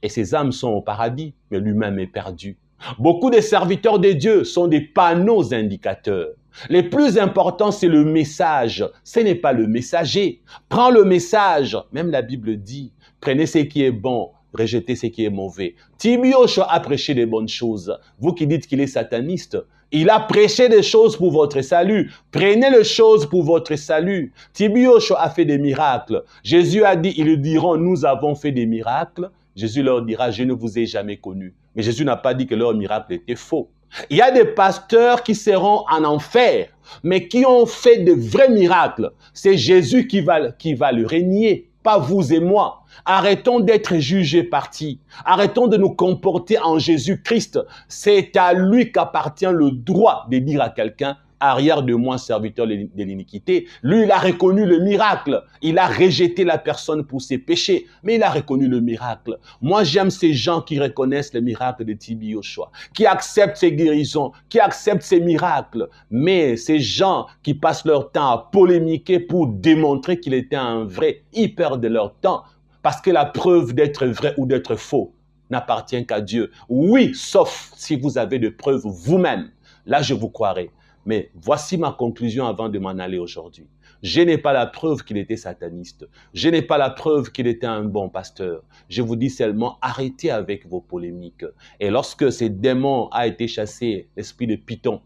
Et ces âmes sont au paradis, mais lui-même est perdu. Beaucoup des serviteurs de Dieu sont des panneaux indicateurs. Les plus importants, c'est le message. Ce n'est pas le messager. Prends le message. Même la Bible dit, prenez ce qui est bon, Rejeter ce qui est mauvais. Timioche a prêché des bonnes choses. Vous qui dites qu'il est sataniste, il a prêché des choses pour votre salut. Prenez les choses pour votre salut. Timioche a fait des miracles. Jésus a dit, ils diront, nous avons fait des miracles. Jésus leur dira, je ne vous ai jamais connu. Mais Jésus n'a pas dit que leurs miracles étaient faux. Il y a des pasteurs qui seront en enfer, mais qui ont fait de vrais miracles. C'est Jésus qui qui va le régner pas vous et moi. Arrêtons d'être jugés partis. Arrêtons de nous comporter en Jésus-Christ. C'est à lui qu'appartient le droit de dire à quelqu'un, arrière de moi, serviteur de l'iniquité. Lui, il a reconnu le miracle. Il a rejeté la personne pour ses péchés, mais il a reconnu le miracle. Moi, j'aime ces gens qui reconnaissent le miracle de Tibi Yoshua, qui acceptent ses guérisons, qui acceptent ses miracles. Mais ces gens qui passent leur temps à polémiquer pour démontrer qu'il était un vrai, ils perdent leur temps parce que la preuve d'être vrai ou d'être faux n'appartient qu'à Dieu. Oui, sauf si vous avez de preuves vous-même. Là, je vous croirai. Mais voici ma conclusion avant de m'en aller aujourd'hui. Je n'ai pas la preuve qu'il était sataniste. Je n'ai pas la preuve qu'il était un bon pasteur. Je vous dis seulement, arrêtez avec vos polémiques. Et lorsque ce démon a été chassé, l'esprit de Python,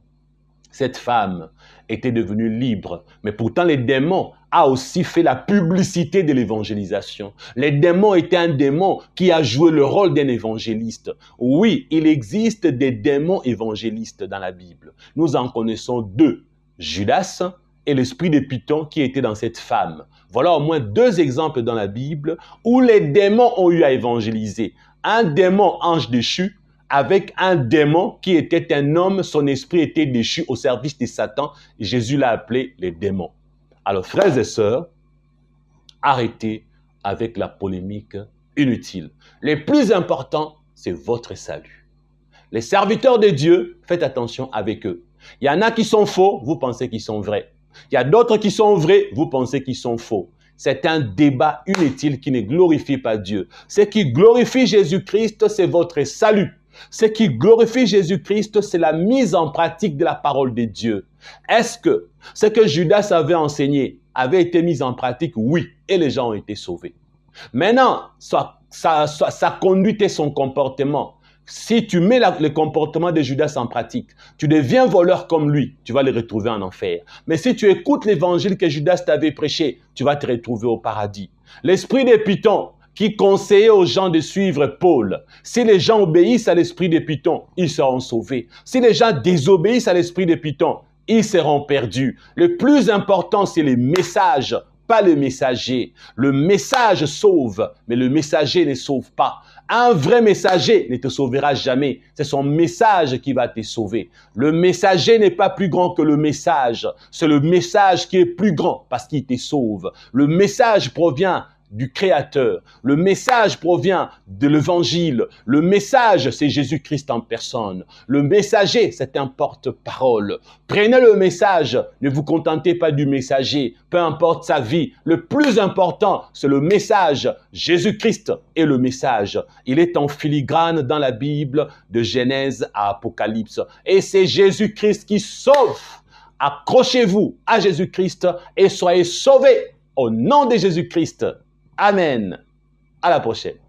cette femme était devenue libre, mais pourtant les démons a aussi fait la publicité de l'évangélisation. Les démons étaient un démon qui a joué le rôle d'un évangéliste. Oui, il existe des démons évangélistes dans la Bible. Nous en connaissons deux, Judas et l'esprit de Python qui était dans cette femme. Voilà au moins deux exemples dans la Bible où les démons ont eu à évangéliser. Un démon ange déchu avec un démon qui était un homme, son esprit était déchu au service de Satan. Jésus l'a appelé le démon. Alors, frères et sœurs, arrêtez avec la polémique inutile. Le plus important, c'est votre salut. Les serviteurs de Dieu, faites attention avec eux. Il y en a qui sont faux, vous pensez qu'ils sont vrais. Il y a d'autres qui sont vrais, vous pensez qu'ils sont faux. C'est un débat inutile qui ne glorifie pas Dieu. Ce qui glorifie Jésus-Christ, c'est votre salut. Ce qui glorifie Jésus-Christ, c'est la mise en pratique de la parole de Dieu. Est-ce que ce que Judas avait enseigné avait été mis en pratique Oui, et les gens ont été sauvés. Maintenant, sa, conduite et son comportement. Si tu mets le comportement de Judas en pratique, tu deviens voleur comme lui, tu vas le retrouver en enfer. Mais si tu écoutes l'évangile que Judas t'avait prêché, tu vas te retrouver au paradis. L'esprit des pitons, qui conseillait aux gens de suivre Paul. Si les gens obéissent à l'esprit de Python, ils seront sauvés. Si les gens désobéissent à l'esprit des Python, ils seront perdus. Le plus important, c'est les messages, pas le messager. Le message sauve, mais le messager ne sauve pas. Un vrai messager ne te sauvera jamais. C'est son message qui va te sauver. Le messager n'est pas plus grand que le message. C'est le message qui est plus grand parce qu'il te sauve. Le message provient du Créateur. Le message provient de l'Évangile. Le message, c'est Jésus-Christ en personne. Le messager, c'est un porte-parole. Prenez le message. Ne vous contentez pas du messager, peu importe sa vie. Le plus important, c'est le message. Jésus-Christ est le message. Il est en filigrane dans la Bible de Genèse à Apocalypse. Et c'est Jésus-Christ qui sauve. Accrochez-vous à Jésus-Christ et soyez sauvés au nom de Jésus-Christ. Amen. À la prochaine.